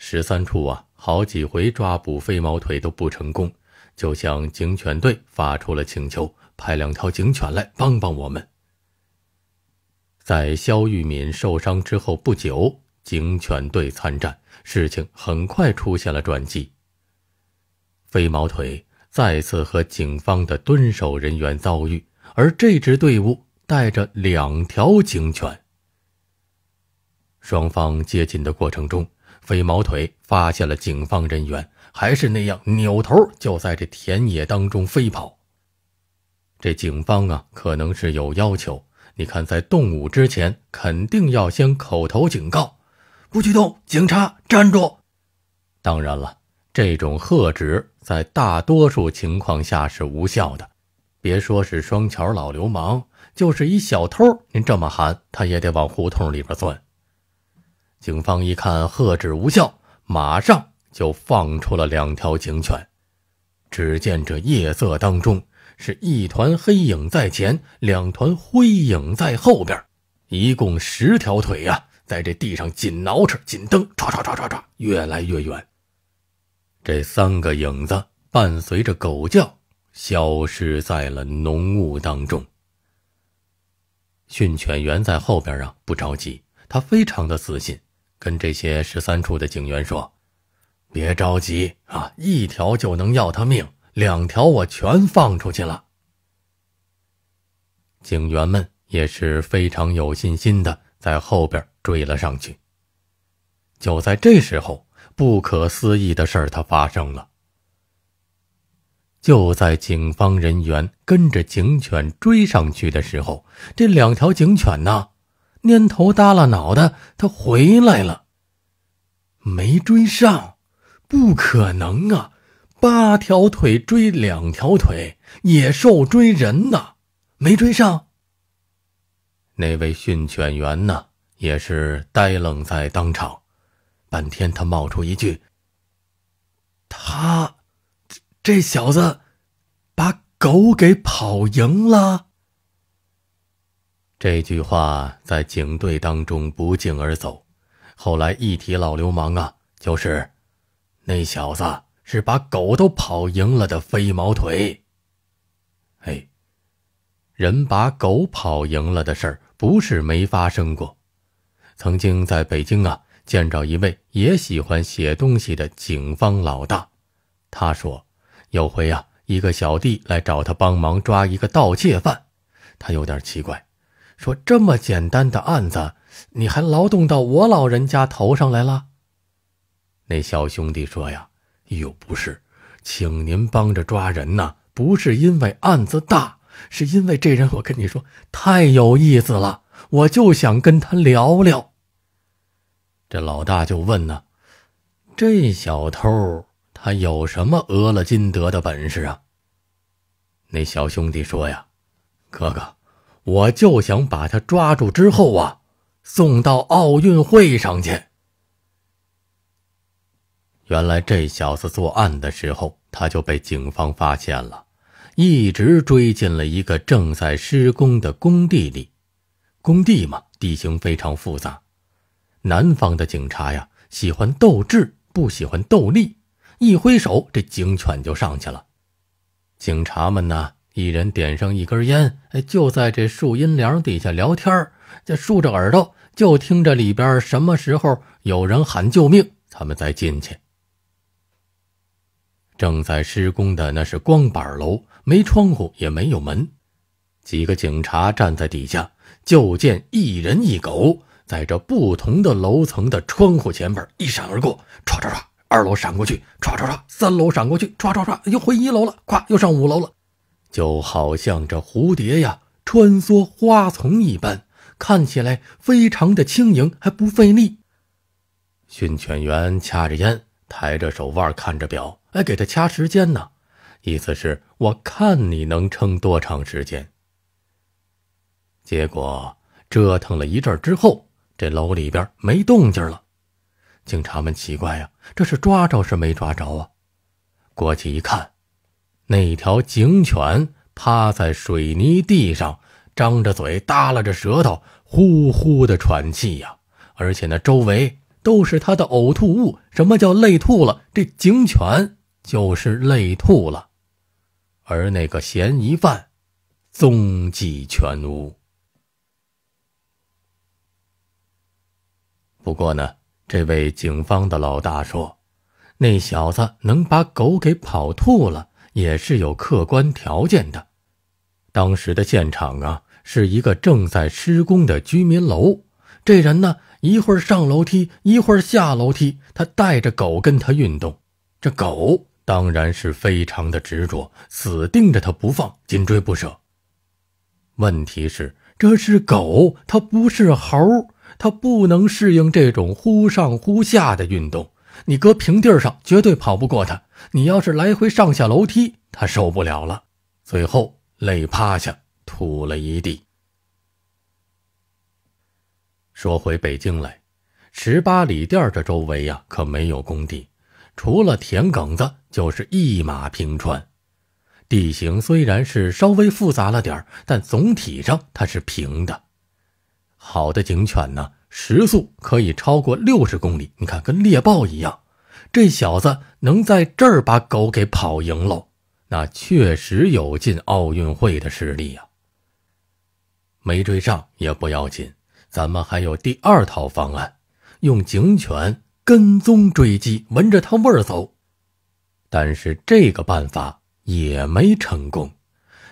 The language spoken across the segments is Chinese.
十三处啊，好几回抓捕飞毛腿都不成功，就向警犬队发出了请求，派两条警犬来帮帮我们。在肖玉敏受伤之后不久，警犬队参战，事情很快出现了转机。飞毛腿再次和警方的蹲守人员遭遇，而这支队伍带着两条警犬。双方接近的过程中。飞毛腿发现了警方人员，还是那样扭头就在这田野当中飞跑。这警方啊，可能是有要求。你看，在动武之前，肯定要先口头警告：“不许动，警察，站住！”当然了，这种喝止在大多数情况下是无效的。别说是双桥老流氓，就是一小偷，您这么喊，他也得往胡同里边钻。警方一看喝止无效，马上就放出了两条警犬。只见这夜色当中是一团黑影在前，两团灰影在后边，一共十条腿呀，在这地上紧挠着、紧蹬，唰唰唰唰唰，越来越远。这三个影子伴随着狗叫，消失在了浓雾当中。训犬员在后边啊，不着急，他非常的自信。跟这些十三处的警员说：“别着急啊，一条就能要他命，两条我全放出去了。”警员们也是非常有信心的，在后边追了上去。就在这时候，不可思议的事儿它发生了。就在警方人员跟着警犬追上去的时候，这两条警犬呢？蔫头耷拉脑袋，他回来了，没追上，不可能啊！八条腿追两条腿，野兽追人呢，没追上。那位训犬员呢，也是呆愣在当场，半天他冒出一句：“他，这这小子，把狗给跑赢了。”这句话在警队当中不胫而走，后来一提老流氓啊，就是那小子是把狗都跑赢了的飞毛腿。哎，人把狗跑赢了的事儿不是没发生过，曾经在北京啊见着一位也喜欢写东西的警方老大，他说有回啊一个小弟来找他帮忙抓一个盗窃犯，他有点奇怪。说这么简单的案子，你还劳动到我老人家头上来了？那小兄弟说呀：“又不是，请您帮着抓人呐，不是因为案子大，是因为这人我跟你说太有意思了，我就想跟他聊聊。”这老大就问呢：“这小偷他有什么讹了金德的本事啊？”那小兄弟说呀：“哥哥。”我就想把他抓住之后啊，送到奥运会上去。原来这小子作案的时候，他就被警方发现了，一直追进了一个正在施工的工地里。工地嘛，地形非常复杂。南方的警察呀，喜欢斗智，不喜欢斗力。一挥手，这警犬就上去了。警察们呢？一人点上一根烟，哎，就在这树阴凉底下聊天这竖着耳朵就听着里边什么时候有人喊救命，他们再进去。正在施工的那是光板楼，没窗户也没有门，几个警察站在底下，就见一人一狗在这不同的楼层的窗户前边一闪而过，唰唰唰，二楼闪过去，唰唰唰，三楼闪过去，唰唰唰，又回一楼了，咵，又上五楼了。就好像这蝴蝶呀穿梭花丛一般，看起来非常的轻盈，还不费力。训犬员掐着烟，抬着手腕看着表，哎，给他掐时间呢，意思是，我看你能撑多长时间。结果折腾了一阵之后，这楼里边没动静了，警察们奇怪呀，这是抓着是没抓着啊？过去一看。那条警犬趴在水泥地上，张着嘴，耷拉着舌头，呼呼的喘气呀！而且呢，周围都是它的呕吐物。什么叫累吐了？这警犬就是累吐了。而那个嫌疑犯踪迹全无。不过呢，这位警方的老大说：“那小子能把狗给跑吐了。”也是有客观条件的。当时的现场啊，是一个正在施工的居民楼。这人呢，一会儿上楼梯，一会儿下楼梯。他带着狗跟他运动，这狗当然是非常的执着，死盯着他不放，紧追不舍。问题是，这是狗，它不是猴，它不能适应这种忽上忽下的运动。你搁平地上绝对跑不过它。你要是来回上下楼梯，他受不了了，最后累趴下，吐了一地。说回北京来，十八里店这周围呀，可没有工地，除了田埂子，就是一马平川。地形虽然是稍微复杂了点但总体上它是平的。好的警犬呢，时速可以超过六十公里，你看跟猎豹一样。这小子能在这儿把狗给跑赢喽？那确实有进奥运会的实力呀。没追上也不要紧，咱们还有第二套方案，用警犬跟踪追击，闻着他味儿走。但是这个办法也没成功。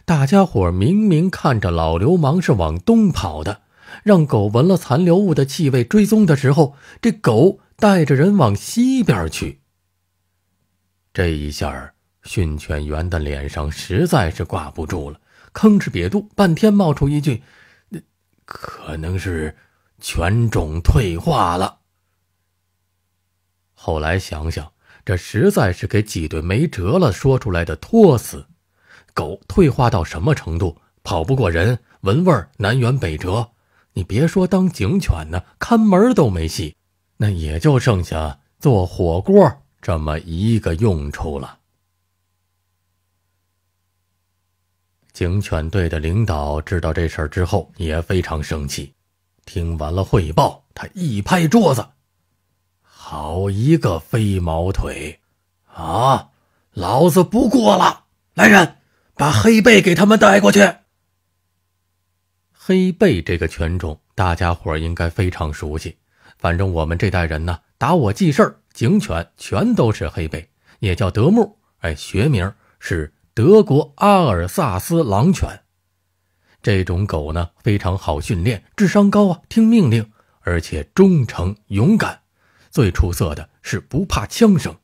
大家伙明明看着老流氓是往东跑的，让狗闻了残留物的气味追踪的时候，这狗。带着人往西边去。这一下训犬员的脸上实在是挂不住了，吭哧瘪肚，半天冒出一句：“可能是犬种退化了。”后来想想，这实在是给挤兑没辙了，说出来的托词。狗退化到什么程度，跑不过人，闻味儿南辕北辙。你别说当警犬呢，看门都没戏。那也就剩下做火锅这么一个用处了。警犬队的领导知道这事儿之后也非常生气。听完了汇报，他一拍桌子：“好一个飞毛腿，啊！老子不过了！来人，把黑背给他们带过去。”黑背这个犬种，大家伙应该非常熟悉。反正我们这代人呢，打我记事儿，警犬全都是黑背，也叫德牧。哎，学名是德国阿尔萨斯狼犬。这种狗呢非常好训练，智商高啊，听命令，而且忠诚勇敢。最出色的是不怕枪声，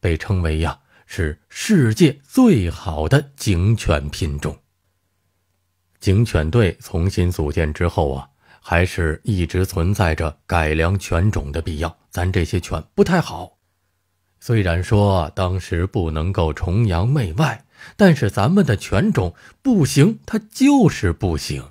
被称为呀是世界最好的警犬品种。警犬队重新组建之后啊。还是一直存在着改良犬种的必要。咱这些犬不太好，虽然说当时不能够崇洋媚外，但是咱们的犬种不行，它就是不行。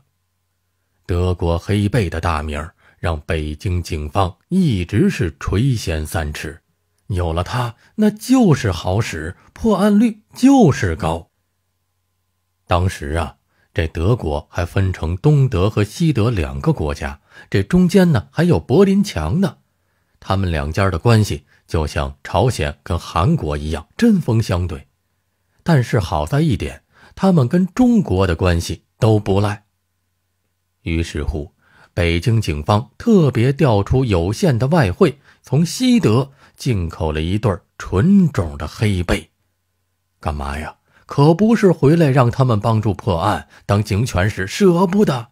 德国黑背的大名让北京警方一直是垂涎三尺，有了它那就是好使，破案率就是高。当时啊。这德国还分成东德和西德两个国家，这中间呢还有柏林墙呢。他们两家的关系就像朝鲜跟韩国一样针锋相对，但是好在一点，他们跟中国的关系都不赖。于是乎，北京警方特别调出有限的外汇，从西德进口了一对纯种的黑背，干嘛呀？可不是回来让他们帮助破案。当警犬使，舍不得，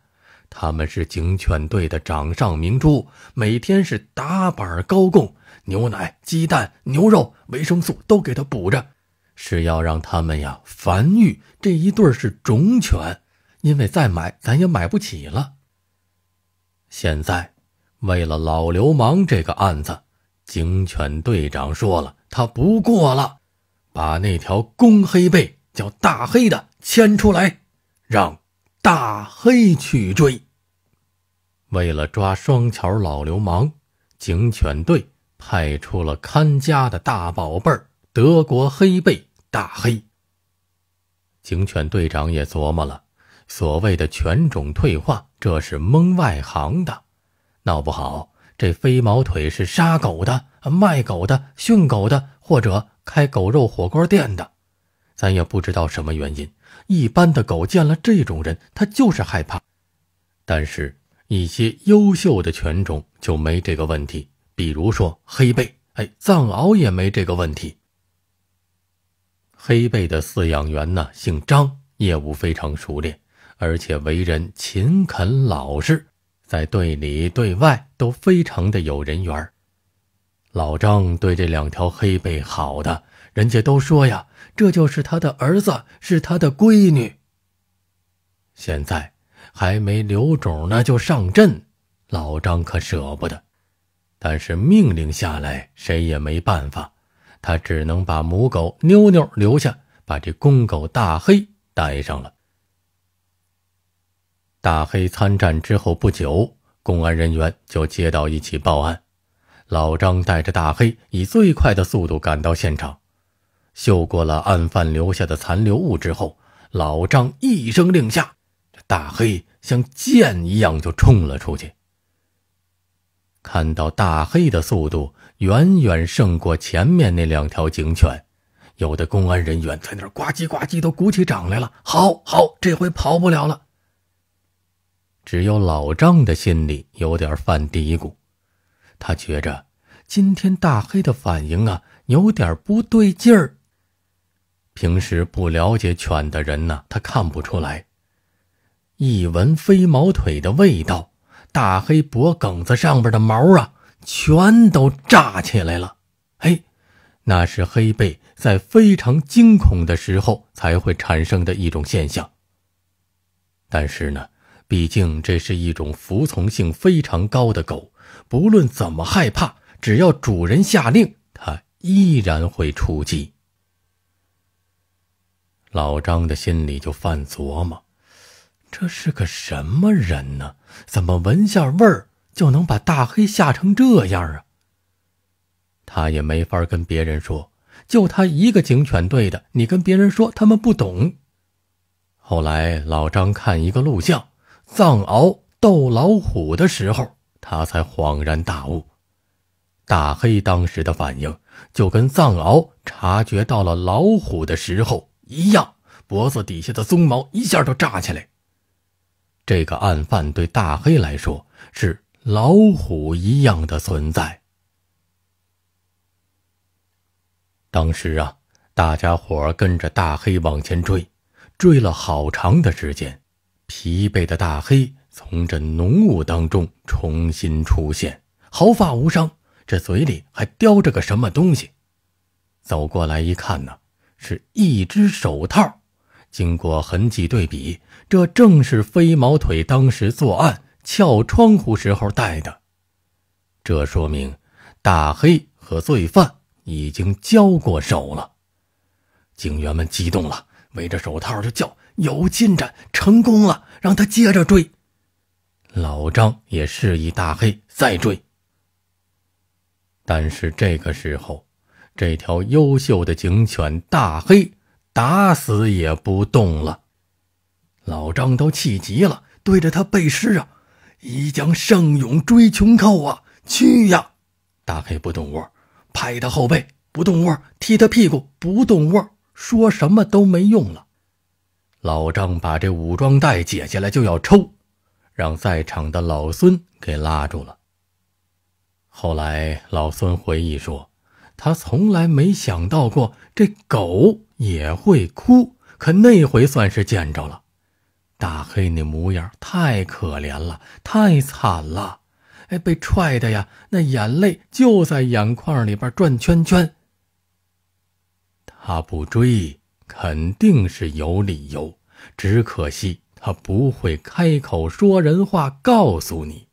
他们是警犬队的掌上明珠，每天是打板高供，牛奶、鸡蛋、牛肉、维生素都给他补着，是要让他们呀繁育。这一对是种犬，因为再买咱也买不起了。现在为了老流氓这个案子，警犬队长说了，他不过了，把那条公黑背。叫大黑的牵出来，让大黑去追。为了抓双桥老流氓，警犬队派出了看家的大宝贝儿——德国黑背大黑。警犬队长也琢磨了，所谓的犬种退化，这是蒙外行的，闹不好这飞毛腿是杀狗的、卖狗的、训狗的，或者开狗肉火锅店的。咱也不知道什么原因，一般的狗见了这种人，它就是害怕；但是，一些优秀的犬种就没这个问题。比如说黑背，哎，藏獒也没这个问题。黑背的饲养员呢，姓张，业务非常熟练，而且为人勤恳老实，在队里对外都非常的有人缘老张对这两条黑背好的，人家都说呀。这就是他的儿子，是他的闺女。现在还没留种呢，就上阵，老张可舍不得。但是命令下来，谁也没办法，他只能把母狗妞妞留下，把这公狗大黑带上了。大黑参战之后不久，公安人员就接到一起报案，老张带着大黑以最快的速度赶到现场。嗅过了案犯留下的残留物之后，老张一声令下，大黑像箭一样就冲了出去。看到大黑的速度远远胜过前面那两条警犬，有的公安人员在那儿呱唧呱唧都鼓起掌来了。好好，这回跑不了了。只有老张的心里有点犯嘀咕，他觉着今天大黑的反应啊有点不对劲儿。平时不了解犬的人呢，他看不出来。一闻飞毛腿的味道，大黑脖梗子上边的毛啊，全都炸起来了。嘿，那是黑背在非常惊恐的时候才会产生的一种现象。但是呢，毕竟这是一种服从性非常高的狗，不论怎么害怕，只要主人下令，它依然会出击。老张的心里就犯琢磨，这是个什么人呢？怎么闻下味儿就能把大黑吓成这样啊？他也没法跟别人说，就他一个警犬队的，你跟别人说他们不懂。后来老张看一个录像，藏獒斗老虎的时候，他才恍然大悟，大黑当时的反应就跟藏獒察觉到了老虎的时候。一样，脖子底下的鬃毛一下都炸起来。这个案犯对大黑来说是老虎一样的存在。当时啊，大家伙跟着大黑往前追，追了好长的时间。疲惫的大黑从这浓雾当中重新出现，毫发无伤。这嘴里还叼着个什么东西，走过来一看呢。是一只手套，经过痕迹对比，这正是飞毛腿当时作案撬窗户时候戴的。这说明，大黑和罪犯已经交过手了。警员们激动了，围着手套就叫：“有进展，成功了！”让他接着追。老张也示意大黑再追。但是这个时候。这条优秀的警犬大黑打死也不动了，老张都气急了，对着他背诗啊：“一将胜勇追穷寇啊，去呀！”大黑不动窝，拍他后背不动窝，踢他屁股不动窝，说什么都没用了。老张把这武装带解下来就要抽，让在场的老孙给拉住了。后来老孙回忆说。他从来没想到过，这狗也会哭。可那回算是见着了，大黑那模样太可怜了，太惨了。哎，被踹的呀，那眼泪就在眼眶里边转圈圈。他不追，肯定是有理由。只可惜他不会开口说人话，告诉你。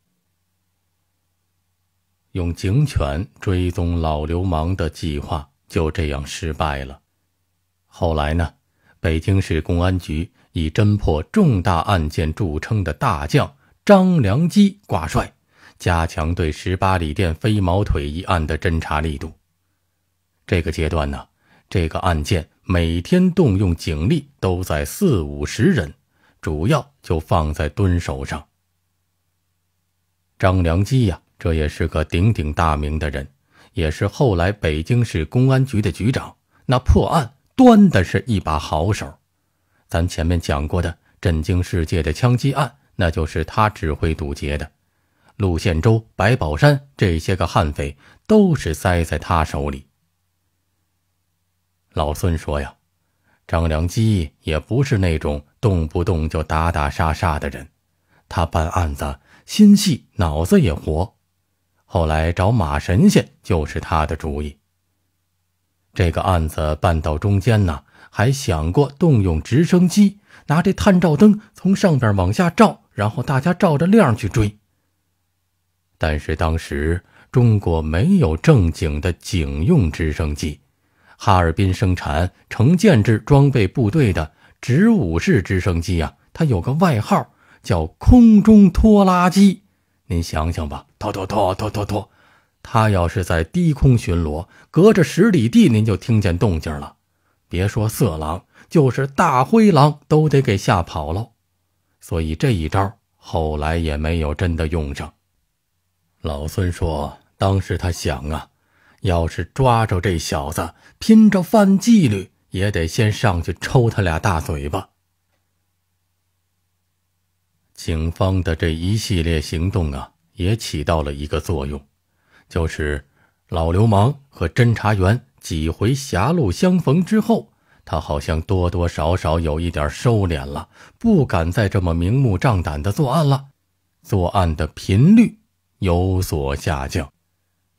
用警犬追踪老流氓的计划就这样失败了。后来呢，北京市公安局以侦破重大案件著称的大将张良基挂帅，加强对十八里店飞毛腿一案的侦查力度。这个阶段呢，这个案件每天动用警力都在四五十人，主要就放在蹲守上。张良基呀。这也是个鼎鼎大名的人，也是后来北京市公安局的局长。那破案端的是一把好手。咱前面讲过的震惊世界的枪击案，那就是他指挥堵截的。陆宪洲、白宝山这些个悍匪都是栽在他手里。老孙说呀，张良基也不是那种动不动就打打杀杀的人，他办案子心细，脑子也活。后来找马神仙就是他的主意。这个案子办到中间呢，还想过动用直升机，拿这探照灯从上边往下照，然后大家照着亮去追。但是当时中国没有正经的警用直升机，哈尔滨生产成建制装备部队的直五式直升机啊，它有个外号叫“空中拖拉机”。您想想吧，拖拖拖拖拖拖，他要是在低空巡逻，隔着十里地，您就听见动静了。别说色狼，就是大灰狼都得给吓跑了。所以这一招后来也没有真的用上。老孙说，当时他想啊，要是抓着这小子，拼着犯纪律，也得先上去抽他俩大嘴巴。警方的这一系列行动啊，也起到了一个作用，就是老流氓和侦查员几回狭路相逢之后，他好像多多少少有一点收敛了，不敢再这么明目张胆的作案了，作案的频率有所下降，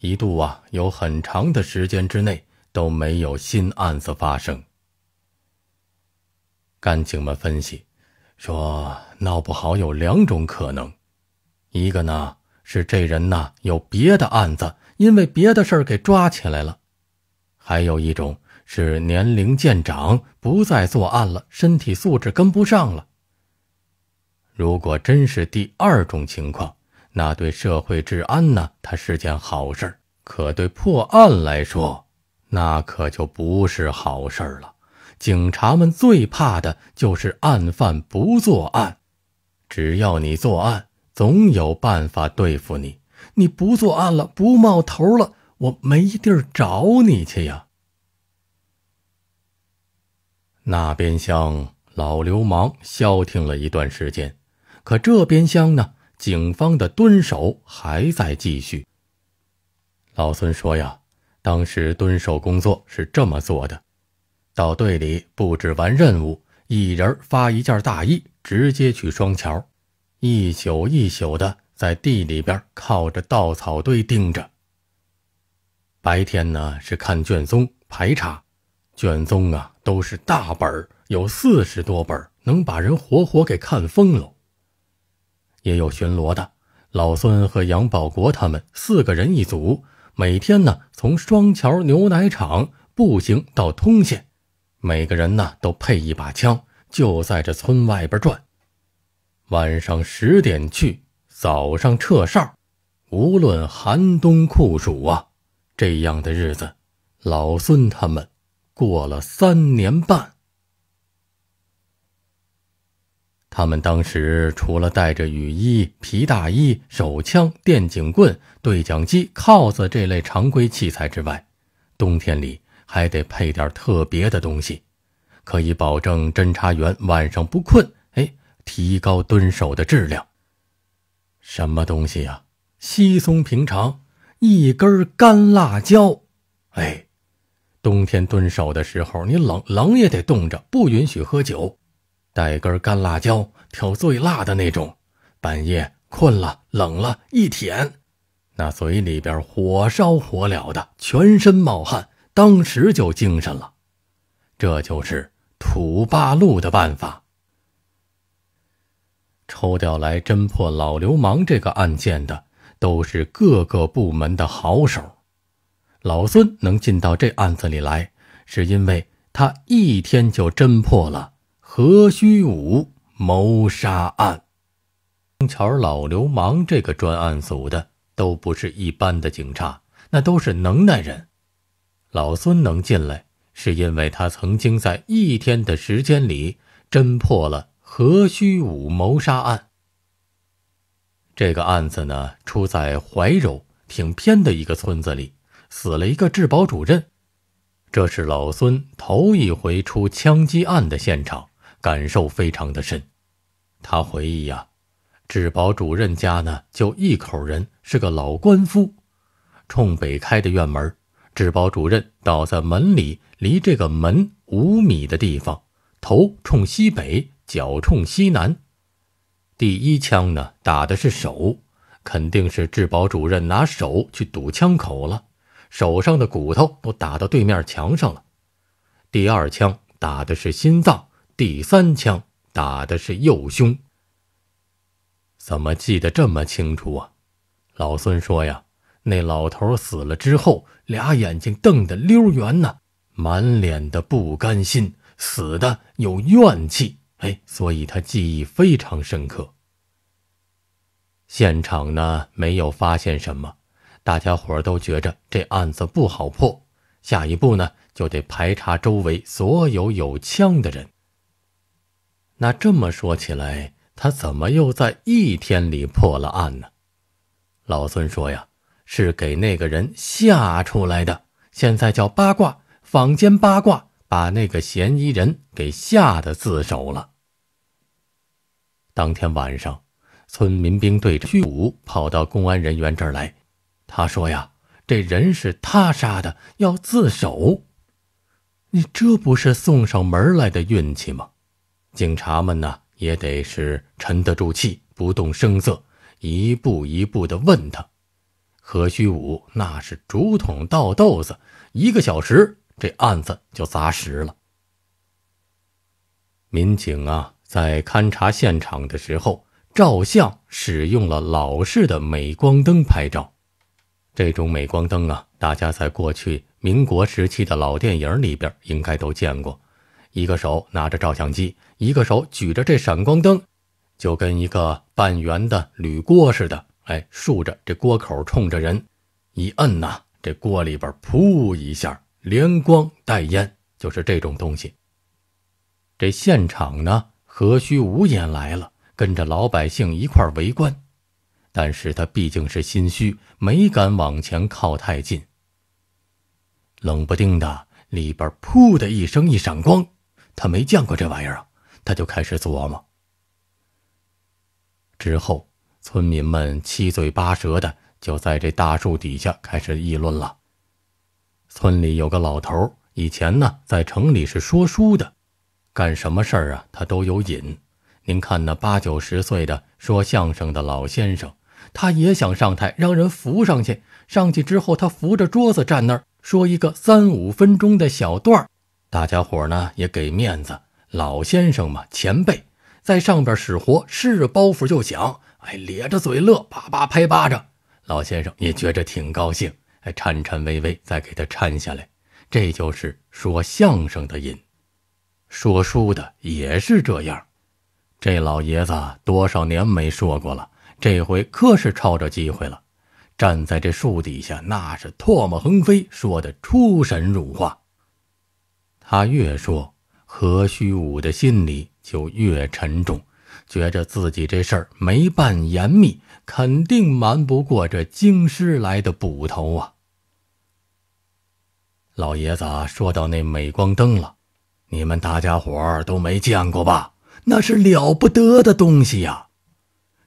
一度啊有很长的时间之内都没有新案子发生。干警们分析，说。闹不好有两种可能，一个呢是这人呐有别的案子，因为别的事儿给抓起来了；还有一种是年龄渐长，不再作案了，身体素质跟不上了。如果真是第二种情况，那对社会治安呢，它是件好事；可对破案来说，那可就不是好事了。警察们最怕的就是案犯不作案。只要你作案，总有办法对付你。你不作案了，不冒头了，我没地儿找你去呀。那边厢老流氓消停了一段时间，可这边厢呢，警方的蹲守还在继续。老孙说呀，当时蹲守工作是这么做的：到队里布置完任务，一人发一件大衣。直接去双桥，一宿一宿的在地里边靠着稻草堆盯着。白天呢是看卷宗排查，卷宗啊都是大本儿，有四十多本，能把人活活给看疯了。也有巡逻的，老孙和杨保国他们四个人一组，每天呢从双桥牛奶厂步行到通县，每个人呢都配一把枪。就在这村外边转，晚上十点去，早上撤哨。无论寒冬酷暑啊，这样的日子，老孙他们过了三年半。他们当时除了带着雨衣、皮大衣、手枪、电警棍、对讲机、铐子这类常规器材之外，冬天里还得配点特别的东西。可以保证侦查员晚上不困，哎，提高蹲守的质量。什么东西呀？稀松平常，一根干辣椒。哎，冬天蹲守的时候，你冷冷也得冻着，不允许喝酒，带根干辣椒，挑最辣的那种。半夜困了、冷了，一舔，那嘴里边火烧火燎的，全身冒汗，当时就精神了。这就是。土八路的办法。抽调来侦破老流氓这个案件的，都是各个部门的好手。老孙能进到这案子里来，是因为他一天就侦破了何须武谋杀案。碰巧老流氓这个专案组的都不是一般的警察，那都是能耐人。老孙能进来。是因为他曾经在一天的时间里侦破了何虚武谋杀案。这个案子呢，出在怀柔挺偏的一个村子里，死了一个治保主任。这是老孙头一回出枪击案的现场，感受非常的深。他回忆呀，治保主任家呢就一口人，是个老官夫，冲北开的院门。质保主任倒在门里，离这个门五米的地方，头冲西北，脚冲西南。第一枪呢，打的是手，肯定是质保主任拿手去堵枪口了，手上的骨头都打到对面墙上了。第二枪打的是心脏，第三枪打的是右胸。怎么记得这么清楚啊？老孙说呀。那老头死了之后，俩眼睛瞪得溜圆呢，满脸的不甘心，死的有怨气，哎，所以他记忆非常深刻。现场呢没有发现什么，大家伙都觉着这案子不好破。下一步呢就得排查周围所有有枪的人。那这么说起来，他怎么又在一天里破了案呢？老孙说呀。是给那个人吓出来的。现在叫八卦，坊间八卦，把那个嫌疑人给吓得自首了。当天晚上，村民兵队的徐武跑到公安人员这儿来，他说：“呀，这人是他杀的，要自首。”你这不是送上门来的运气吗？警察们呢，也得是沉得住气，不动声色，一步一步的问他。何虚武那是竹筒倒豆子，一个小时这案子就砸实了。民警啊，在勘察现场的时候，照相使用了老式的镁光灯拍照。这种镁光灯啊，大家在过去民国时期的老电影里边应该都见过。一个手拿着照相机，一个手举着这闪光灯，就跟一个半圆的铝锅似的。哎，竖着这锅口冲着人一摁呐，这锅里边噗一下，连光带烟，就是这种东西。这现场呢，何须无言来了，跟着老百姓一块围观。但是他毕竟是心虚，没敢往前靠太近。冷不丁的里边噗的一声一闪光，他没见过这玩意儿啊，他就开始琢磨。之后。村民们七嘴八舌的，就在这大树底下开始议论了。村里有个老头，以前呢在城里是说书的，干什么事儿啊他都有瘾。您看那八九十岁的说相声的老先生，他也想上台，让人扶上去。上去之后，他扶着桌子站那儿，说一个三五分钟的小段儿。大家伙呢也给面子，老先生嘛，前辈在上边使活，是包袱就响。哎，咧着嘴乐，叭叭拍巴掌。老先生也觉着挺高兴，还颤颤巍巍再给他搀下来。这就是说相声的瘾，说书的也是这样。这老爷子多少年没说过了，这回可是抄着机会了。站在这树底下，那是唾沫横飞，说的出神入化。他越说，何须武的心里就越沉重。觉着自己这事儿没办严密，肯定瞒不过这京师来的捕头啊。老爷子说到那镁光灯了，你们大家伙儿都没见过吧？那是了不得的东西呀！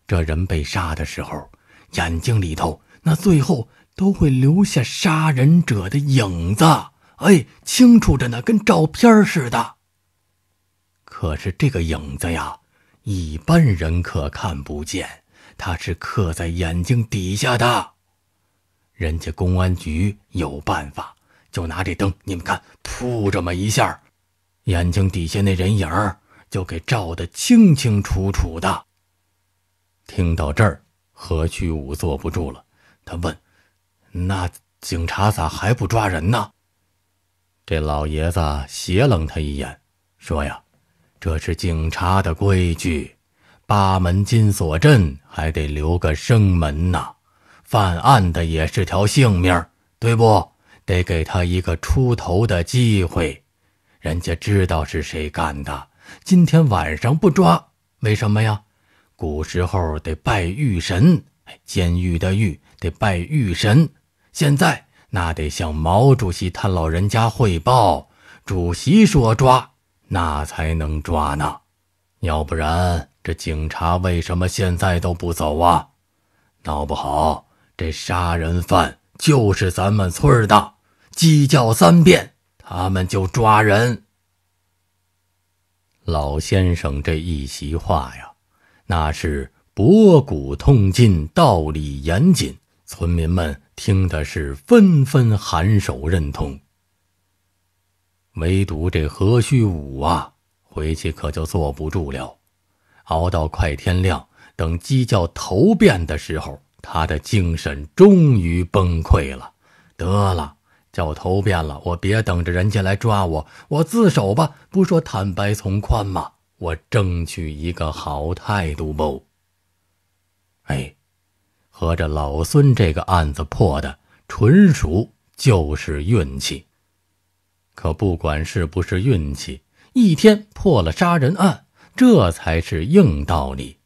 这人被杀的时候，眼睛里头那最后都会留下杀人者的影子，哎，清楚着呢，跟照片似的。可是这个影子呀，一般人可看不见，他是刻在眼睛底下的。人家公安局有办法，就拿这灯，你们看，噗，这么一下，眼睛底下那人影儿就给照得清清楚楚的。听到这儿，何去武坐不住了，他问：“那警察咋还不抓人呢？”这老爷子斜楞他一眼，说：“呀。”这是警察的规矩，八门金锁阵还得留个生门呐。犯案的也是条性命，对不得给他一个出头的机会。人家知道是谁干的，今天晚上不抓，为什么呀？古时候得拜玉神，监狱的狱得拜玉神。现在那得向毛主席他老人家汇报，主席说抓。那才能抓呢，要不然这警察为什么现在都不走啊？闹不好这杀人犯就是咱们村的，鸡叫三遍他们就抓人。老先生这一席话呀，那是博古通今，道理严谨，村民们听的是纷纷颔首认同。唯独这何须武啊，回去可就坐不住了。熬到快天亮，等鸡叫头遍的时候，他的精神终于崩溃了。得了，叫头遍了，我别等着人家来抓我，我自首吧。不说坦白从宽吗？我争取一个好态度不？哎，合着老孙这个案子破的，纯属就是运气。可不管是不是运气，一天破了杀人案，这才是硬道理。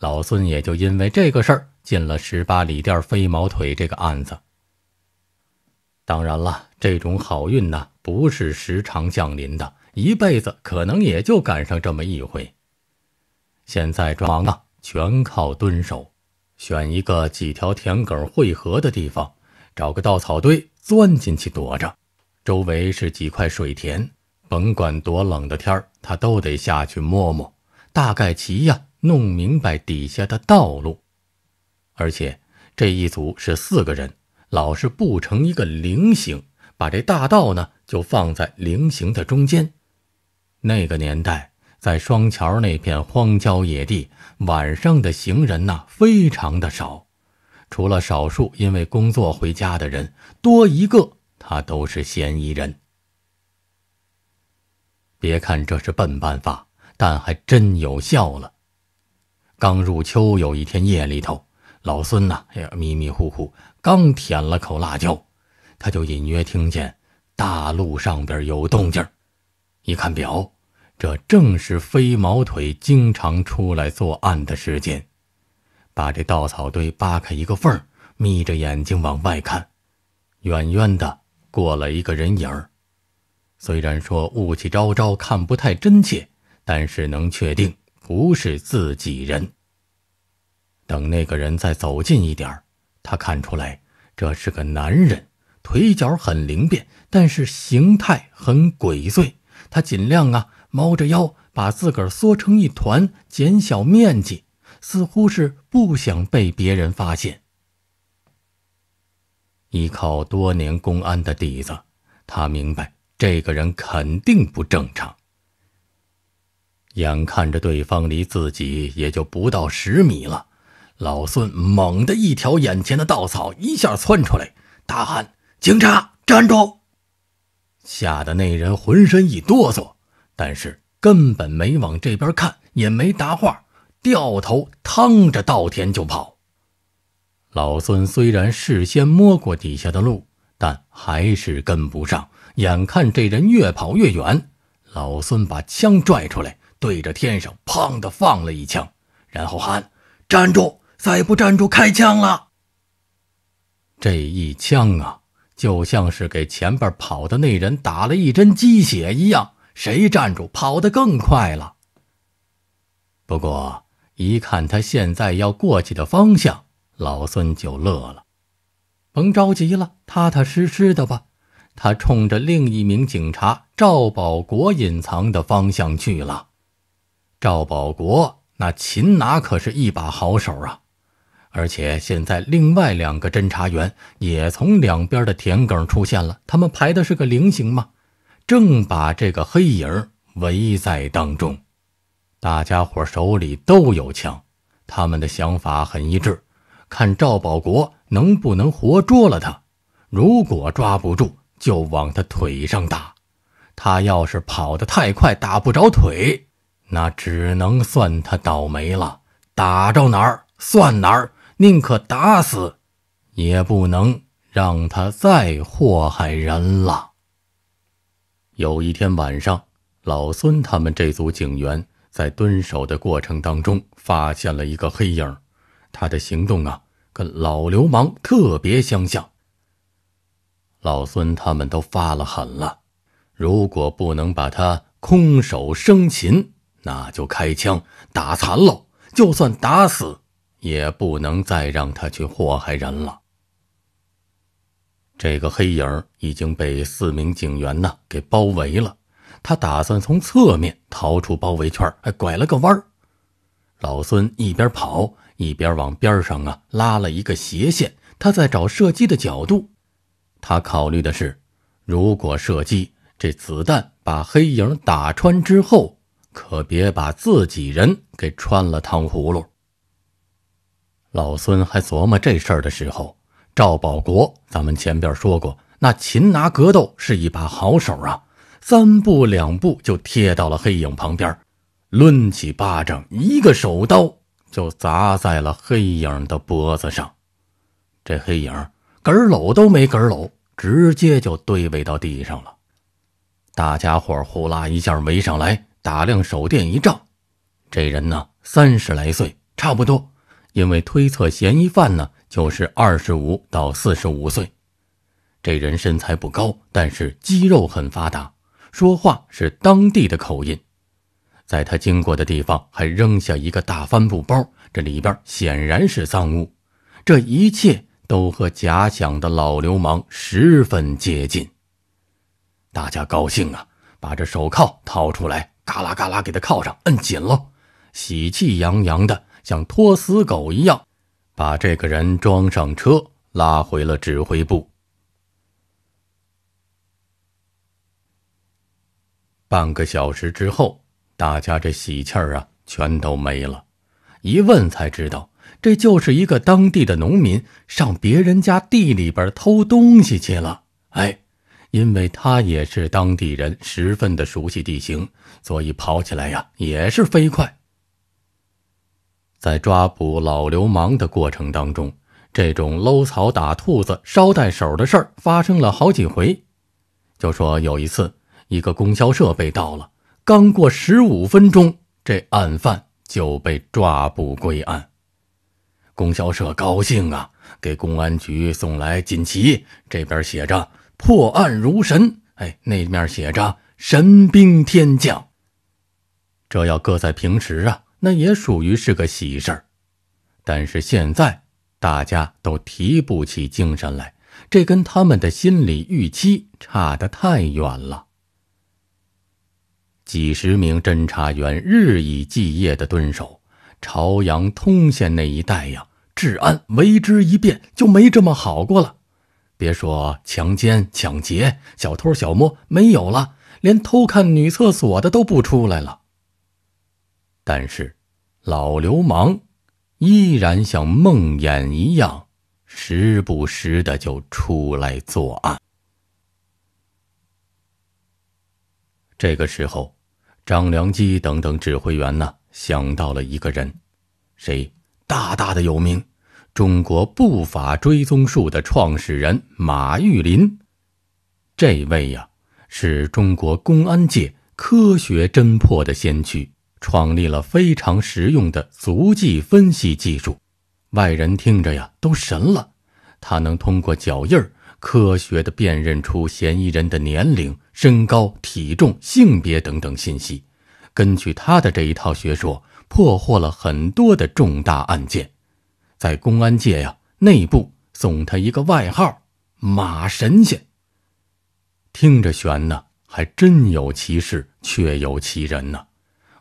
老孙也就因为这个事儿进了十八里店飞毛腿这个案子。当然了，这种好运呢，不是时常降临的，一辈子可能也就赶上这么一回。现在抓王啊，全靠蹲守，选一个几条田埂汇合的地方，找个稻草堆钻进去躲着。周围是几块水田，甭管多冷的天儿，他都得下去摸摸，大概齐呀，弄明白底下的道路。而且这一组是四个人，老是布成一个菱形，把这大道呢就放在菱形的中间。那个年代，在双桥那片荒郊野地，晚上的行人呐，非常的少，除了少数因为工作回家的人，多一个。他都是嫌疑人。别看这是笨办法，但还真有效了。刚入秋，有一天夜里头，老孙呐，哎呀，迷迷糊糊刚舔了口辣椒，他就隐约听见大路上边有动静一看表，这正是飞毛腿经常出来作案的时间。把这稻草堆扒开一个缝儿，眯着眼睛往外看，远远的。过了一个人影儿，虽然说雾气昭昭，看不太真切，但是能确定不是自己人。等那个人再走近一点他看出来这是个男人，腿脚很灵便，但是形态很鬼祟。他尽量啊，猫着腰，把自个儿缩成一团，减小面积，似乎是不想被别人发现。依靠多年公安的底子，他明白这个人肯定不正常。眼看着对方离自己也就不到十米了，老孙猛的一挑眼前的稻草，一下窜出来，大喊：“警察，站住！”吓得那人浑身一哆嗦，但是根本没往这边看，也没答话，掉头趟着稻田就跑。老孙虽然事先摸过底下的路，但还是跟不上。眼看这人越跑越远，老孙把枪拽出来，对着天上“砰”的放了一枪，然后喊：“站住！再不站住，开枪了！”这一枪啊，就像是给前边跑的那人打了一针鸡血一样，谁站住，跑得更快了。不过一看他现在要过去的方向，老孙就乐了，甭着急了，踏踏实实的吧。他冲着另一名警察赵保国隐藏的方向去了。赵保国那擒拿可是一把好手啊，而且现在另外两个侦查员也从两边的田埂出现了，他们排的是个菱形嘛，正把这个黑影围在当中。大家伙手里都有枪，他们的想法很一致。看赵保国能不能活捉了他，如果抓不住，就往他腿上打。他要是跑得太快，打不着腿，那只能算他倒霉了。打着哪儿算哪儿，宁可打死，也不能让他再祸害人了。有一天晚上，老孙他们这组警员在蹲守的过程当中，发现了一个黑影。他的行动啊，跟老流氓特别相像。老孙他们都发了狠了，如果不能把他空手生擒，那就开枪打残喽。就算打死，也不能再让他去祸害人了。这个黑影已经被四名警员呢给包围了，他打算从侧面逃出包围圈，还拐了个弯老孙一边跑。一边往边上啊拉了一个斜线，他在找射击的角度。他考虑的是，如果射击这子弹把黑影打穿之后，可别把自己人给穿了糖葫芦。老孙还琢磨这事儿的时候，赵保国，咱们前边说过，那擒拿格斗是一把好手啊，三步两步就贴到了黑影旁边，抡起巴掌一个手刀。就砸在了黑影的脖子上，这黑影格搂都没格搂，直接就堆位到地上了。大家伙呼啦一下围上来，打亮手电一照，这人呢三十来岁，差不多，因为推测嫌疑犯呢就是二十五到四十五岁。这人身材不高，但是肌肉很发达，说话是当地的口音。在他经过的地方，还扔下一个大帆布包，这里边显然是赃物。这一切都和假想的老流氓十分接近。大家高兴啊，把这手铐掏出来，嘎啦嘎啦给他铐上，摁紧了，喜气洋洋的，像拖死狗一样，把这个人装上车，拉回了指挥部。半个小时之后。大家这喜气儿啊，全都没了。一问才知道，这就是一个当地的农民上别人家地里边偷东西去了。哎，因为他也是当地人，十分的熟悉地形，所以跑起来呀也是飞快。在抓捕老流氓的过程当中，这种搂草打兔子、捎带手的事儿发生了好几回。就说有一次，一个供销社被盗了。刚过十五分钟，这案犯就被抓捕归案。供销社高兴啊，给公安局送来锦旗，这边写着“破案如神”，哎，那面写着“神兵天降”。这要搁在平时啊，那也属于是个喜事儿。但是现在大家都提不起精神来，这跟他们的心理预期差得太远了。几十名侦查员日以继夜的蹲守朝阳通县那一带呀，治安为之一变，就没这么好过了。别说强奸、抢劫、小偷小摸没有了，连偷看女厕所的都不出来了。但是，老流氓依然像梦魇一样，时不时的就出来作案。这个时候。张良基等等指挥员呢，想到了一个人，谁大大的有名？中国步法追踪术的创始人马玉林，这位呀是中国公安界科学侦破的先驱，创立了非常实用的足迹分析技术。外人听着呀都神了，他能通过脚印儿科学的辨认出嫌疑人的年龄。身高、体重、性别等等信息，根据他的这一套学说，破获了很多的重大案件，在公安界呀，内部送他一个外号“马神仙”。听着悬呢，还真有其事，确有其人呢。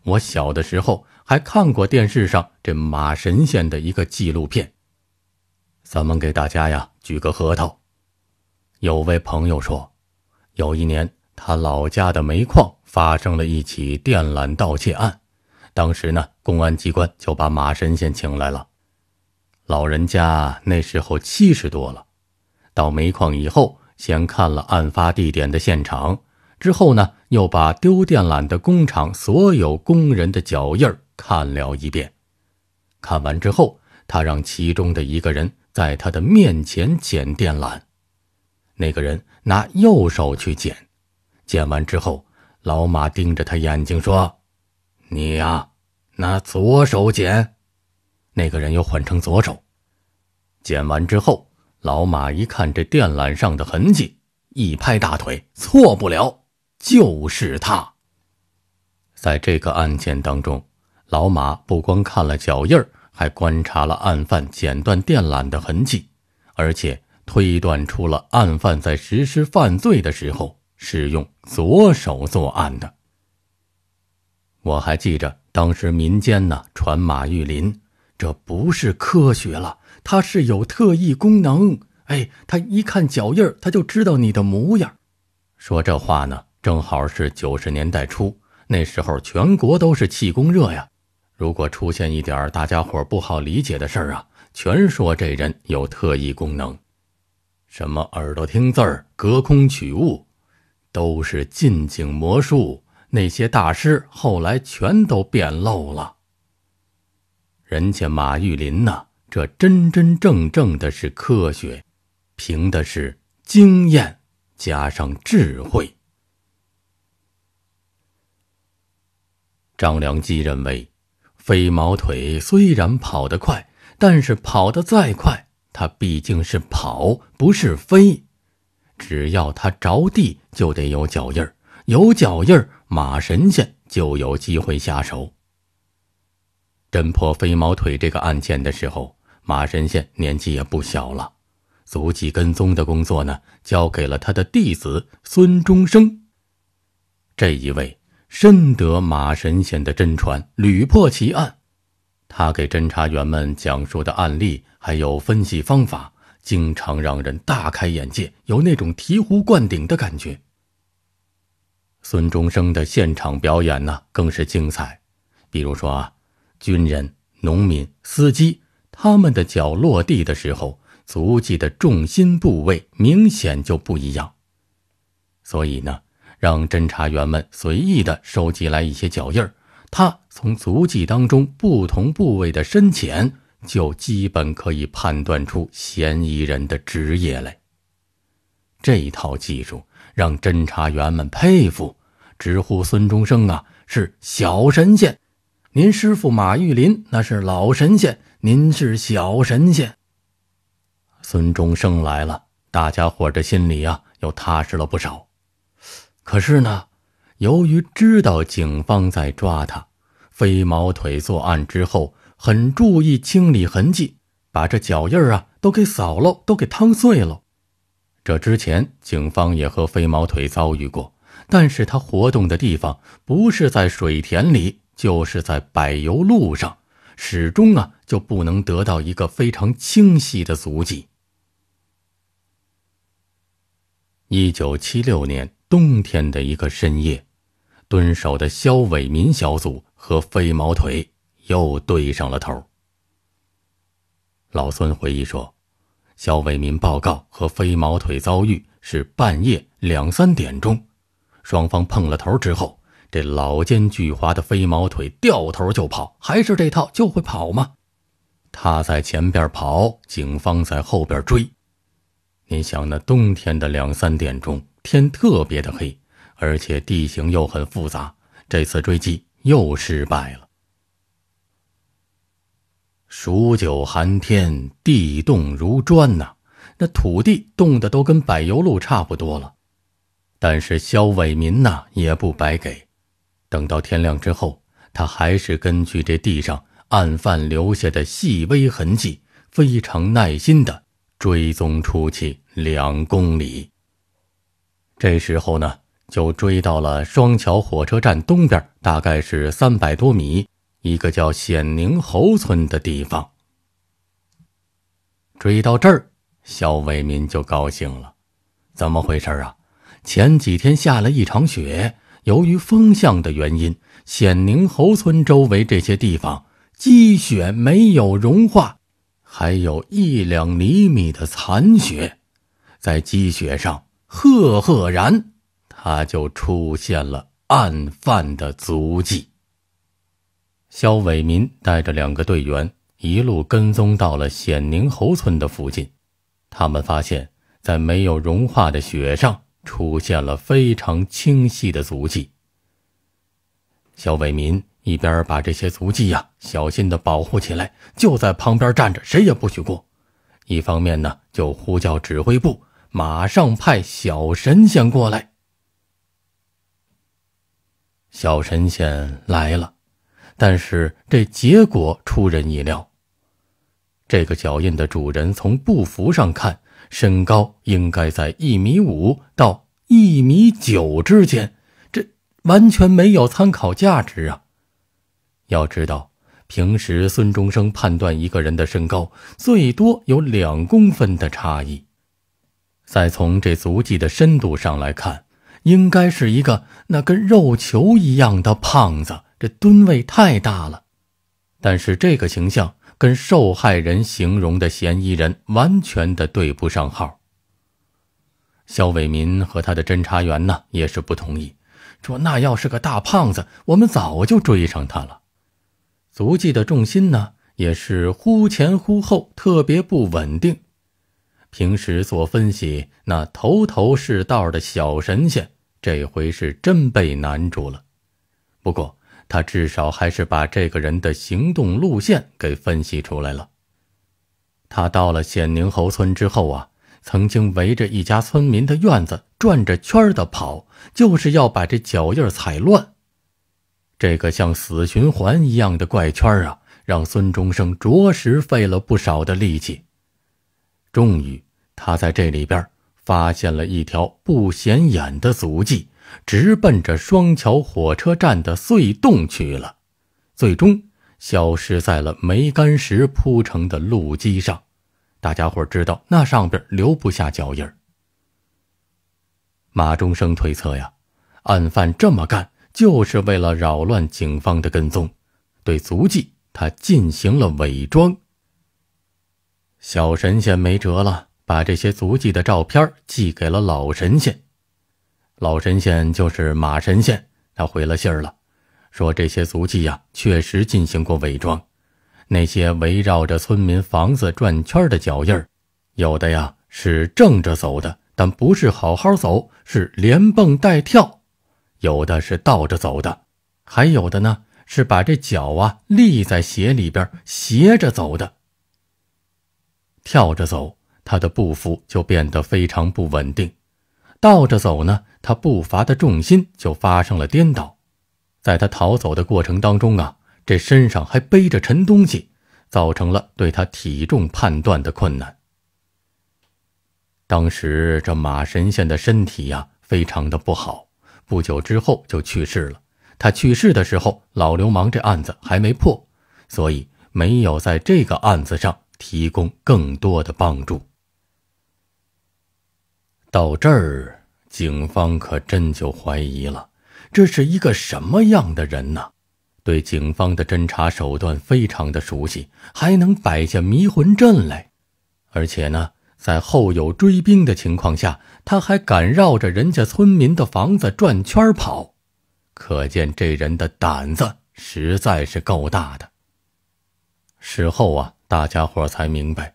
我小的时候还看过电视上这“马神仙”的一个纪录片。咱们给大家呀举个核桃，有位朋友说，有一年。他老家的煤矿发生了一起电缆盗窃案，当时呢，公安机关就把马神仙请来了。老人家那时候七十多了，到煤矿以后，先看了案发地点的现场，之后呢，又把丢电缆的工厂所有工人的脚印儿看了一遍。看完之后，他让其中的一个人在他的面前捡电缆，那个人拿右手去捡。剪完之后，老马盯着他眼睛说：“你呀，拿左手剪。”那个人又换成左手。剪完之后，老马一看这电缆上的痕迹，一拍大腿，错不了，就是他。在这个案件当中，老马不光看了脚印儿，还观察了案犯剪断电缆的痕迹，而且推断出了案犯在实施犯罪的时候。是用左手作案的。我还记着，当时民间呢传马玉林，这不是科学了，他是有特异功能。哎，他一看脚印他就知道你的模样。说这话呢，正好是九十年代初，那时候全国都是气功热呀。如果出现一点大家伙不好理解的事儿啊，全说这人有特异功能，什么耳朵听字儿，隔空取物。都是近景魔术，那些大师后来全都变漏了。人家马玉林呢，这真真正正的是科学，凭的是经验加上智慧。张良基认为，飞毛腿虽然跑得快，但是跑得再快，它毕竟是跑，不是飞。只要他着地，就得有脚印儿；有脚印儿，马神仙就有机会下手。侦破飞毛腿这个案件的时候，马神仙年纪也不小了，足迹跟踪的工作呢，交给了他的弟子孙中生。这一位深得马神仙的真传，屡破奇案。他给侦查员们讲述的案例，还有分析方法。经常让人大开眼界，有那种醍醐灌顶的感觉。孙中山的现场表演呢，更是精彩。比如说啊，军人、农民、司机，他们的脚落地的时候，足迹的重心部位明显就不一样。所以呢，让侦查员们随意的收集来一些脚印儿，他从足迹当中不同部位的深浅。就基本可以判断出嫌疑人的职业来。这套技术让侦查员们佩服，直呼孙中生啊是小神仙，您师傅马玉林那是老神仙，您是小神仙。孙中生来了，大家伙这心里啊又踏实了不少。可是呢，由于知道警方在抓他，飞毛腿作案之后。很注意清理痕迹，把这脚印儿啊都给扫喽，都给汤碎喽。这之前，警方也和飞毛腿遭遇过，但是他活动的地方不是在水田里，就是在柏油路上，始终啊就不能得到一个非常清晰的足迹。一九七六年冬天的一个深夜，蹲守的肖伟民小组和飞毛腿。又对上了头。老孙回忆说：“肖伟民报告和飞毛腿遭遇是半夜两三点钟，双方碰了头之后，这老奸巨猾的飞毛腿掉头就跑，还是这套就会跑吗？他在前边跑，警方在后边追。您想，那冬天的两三点钟，天特别的黑，而且地形又很复杂，这次追击又失败了。”数九寒天，地冻如砖呐，那土地冻得都跟柏油路差不多了。但是肖伟民呐，也不白给，等到天亮之后，他还是根据这地上案犯留下的细微痕迹，非常耐心的追踪出去两公里。这时候呢，就追到了双桥火车站东边，大概是三百多米。一个叫显宁侯村的地方，追到这儿，肖为民就高兴了。怎么回事啊？前几天下了一场雪，由于风向的原因，显宁侯村周围这些地方积雪没有融化，还有一两厘米的残雪，在积雪上赫赫然，他就出现了案犯的足迹。肖伟民带着两个队员一路跟踪到了显宁侯村的附近，他们发现，在没有融化的雪上出现了非常清晰的足迹。肖伟民一边把这些足迹呀小心的保护起来，就在旁边站着，谁也不许过；一方面呢，就呼叫指挥部，马上派小神仙过来。小神仙来了。但是这结果出人意料。这个脚印的主人从步幅上看，身高应该在一米五到一米九之间，这完全没有参考价值啊！要知道，平时孙中生判断一个人的身高，最多有两公分的差异。再从这足迹的深度上来看，应该是一个那跟肉球一样的胖子。这吨位太大了，但是这个形象跟受害人形容的嫌疑人完全的对不上号。肖伟民和他的侦查员呢也是不同意，说那要是个大胖子，我们早就追上他了。足迹的重心呢也是忽前忽后，特别不稳定。平时做分析那头头是道的小神仙，这回是真被难住了。不过。他至少还是把这个人的行动路线给分析出来了。他到了显宁侯村之后啊，曾经围着一家村民的院子转着圈的跑，就是要把这脚印踩乱。这个像死循环一样的怪圈啊，让孙中生着实费了不少的力气。终于，他在这里边发现了一条不显眼的足迹。直奔着双桥火车站的隧洞去了，最终消失在了煤矸石铺成的路基上。大家伙知道那上边留不下脚印马中生推测呀，案犯这么干就是为了扰乱警方的跟踪，对足迹他进行了伪装。小神仙没辙了，把这些足迹的照片寄给了老神仙。老神仙就是马神仙，他回了信儿了，说这些足迹呀，确实进行过伪装。那些围绕着村民房子转圈的脚印儿，有的呀是正着走的，但不是好好走，是连蹦带跳；有的是倒着走的，还有的呢是把这脚啊立在鞋里边斜着走的。跳着走，他的步幅就变得非常不稳定；倒着走呢。他步伐的重心就发生了颠倒，在他逃走的过程当中啊，这身上还背着沉东西，造成了对他体重判断的困难。当时这马神仙的身体呀，非常的不好，不久之后就去世了。他去世的时候，老流氓这案子还没破，所以没有在这个案子上提供更多的帮助。到这儿。警方可真就怀疑了，这是一个什么样的人呢？对警方的侦查手段非常的熟悉，还能摆下迷魂阵来，而且呢，在后有追兵的情况下，他还敢绕着人家村民的房子转圈跑，可见这人的胆子实在是够大的。事后啊，大家伙才明白，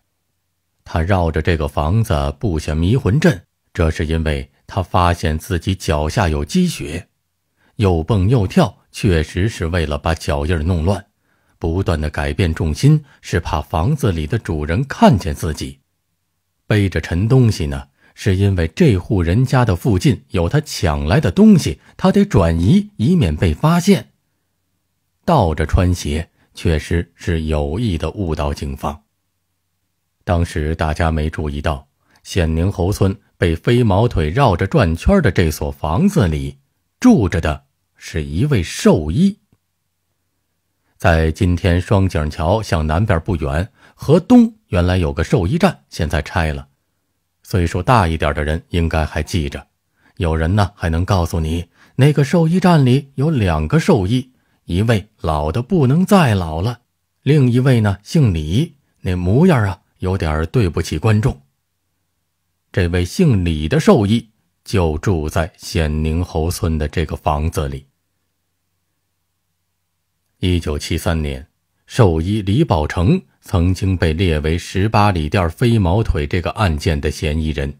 他绕着这个房子布下迷魂阵，这是因为。他发现自己脚下有积雪，又蹦又跳，确实是为了把脚印弄乱；不断的改变重心，是怕房子里的主人看见自己。背着沉东西呢，是因为这户人家的附近有他抢来的东西，他得转移，以免被发现。倒着穿鞋，确实是有意的误导警方。当时大家没注意到，显宁侯村。被飞毛腿绕着转圈的这所房子里住着的是一位兽医。在今天双井桥向南边不远，河东原来有个兽医站，现在拆了。岁数大一点的人应该还记着，有人呢还能告诉你，那个兽医站里有两个兽医，一位老的不能再老了，另一位呢姓李，那模样啊有点对不起观众。这位姓李的兽医就住在显宁侯村的这个房子里。一九七三年，兽医李宝成曾经被列为十八里店飞毛腿这个案件的嫌疑人，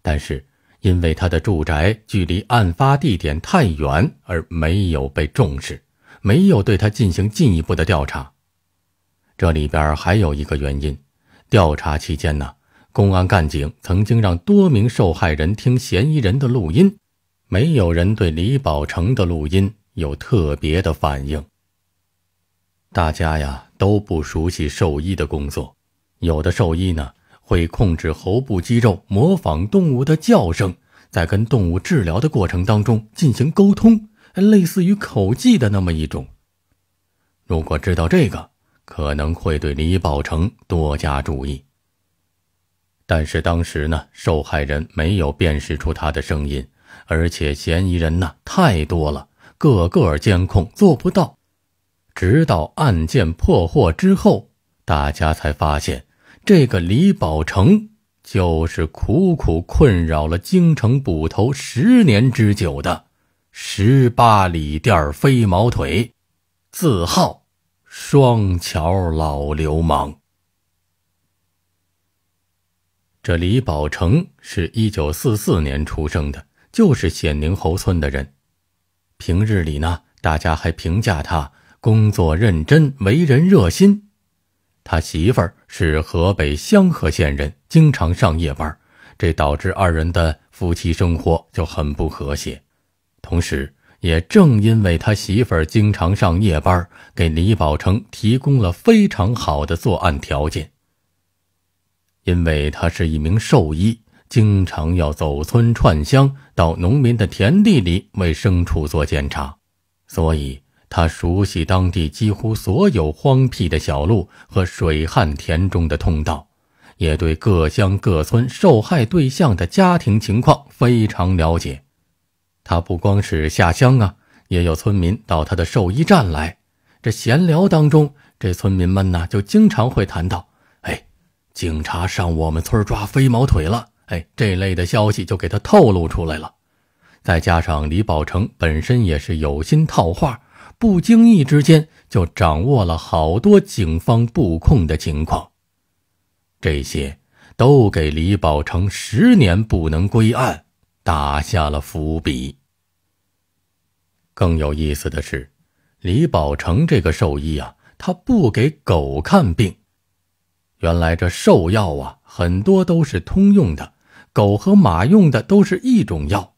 但是因为他的住宅距离案发地点太远而没有被重视，没有对他进行进一步的调查。这里边还有一个原因，调查期间呢。公安干警曾经让多名受害人听嫌疑人的录音，没有人对李宝成的录音有特别的反应。大家呀都不熟悉兽医的工作，有的兽医呢会控制喉部肌肉，模仿动物的叫声，在跟动物治疗的过程当中进行沟通，类似于口技的那么一种。如果知道这个，可能会对李宝成多加注意。但是当时呢，受害人没有辨识出他的声音，而且嫌疑人呢太多了，个个监控做不到。直到案件破获之后，大家才发现，这个李宝成就是苦苦困扰了京城捕头十年之久的十八里店飞毛腿，自号双桥老流氓。这李宝成是一九四四年出生的，就是显宁侯村的人。平日里呢，大家还评价他工作认真、为人热心。他媳妇儿是河北香河县人，经常上夜班，这导致二人的夫妻生活就很不和谐。同时，也正因为他媳妇儿经常上夜班，给李宝成提供了非常好的作案条件。因为他是一名兽医，经常要走村串乡，到农民的田地里为牲畜做检查，所以他熟悉当地几乎所有荒僻的小路和水旱田中的通道，也对各乡各村受害对象的家庭情况非常了解。他不光是下乡啊，也有村民到他的兽医站来。这闲聊当中，这村民们呢就经常会谈到。警察上我们村抓飞毛腿了，哎，这类的消息就给他透露出来了。再加上李宝成本身也是有心套话，不经意之间就掌握了好多警方布控的情况，这些都给李宝成十年不能归案打下了伏笔。更有意思的是，李宝成这个兽医啊，他不给狗看病。原来这兽药啊，很多都是通用的，狗和马用的都是一种药。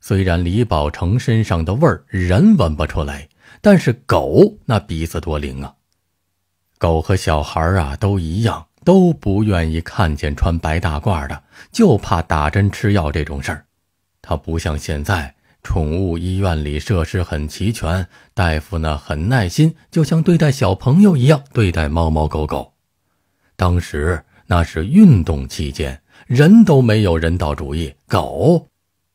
虽然李宝成身上的味儿人闻不出来，但是狗那鼻子多灵啊！狗和小孩啊都一样，都不愿意看见穿白大褂的，就怕打针吃药这种事儿。它不像现在宠物医院里设施很齐全，大夫呢很耐心，就像对待小朋友一样对待猫猫狗狗。当时那是运动期间，人都没有人道主义。狗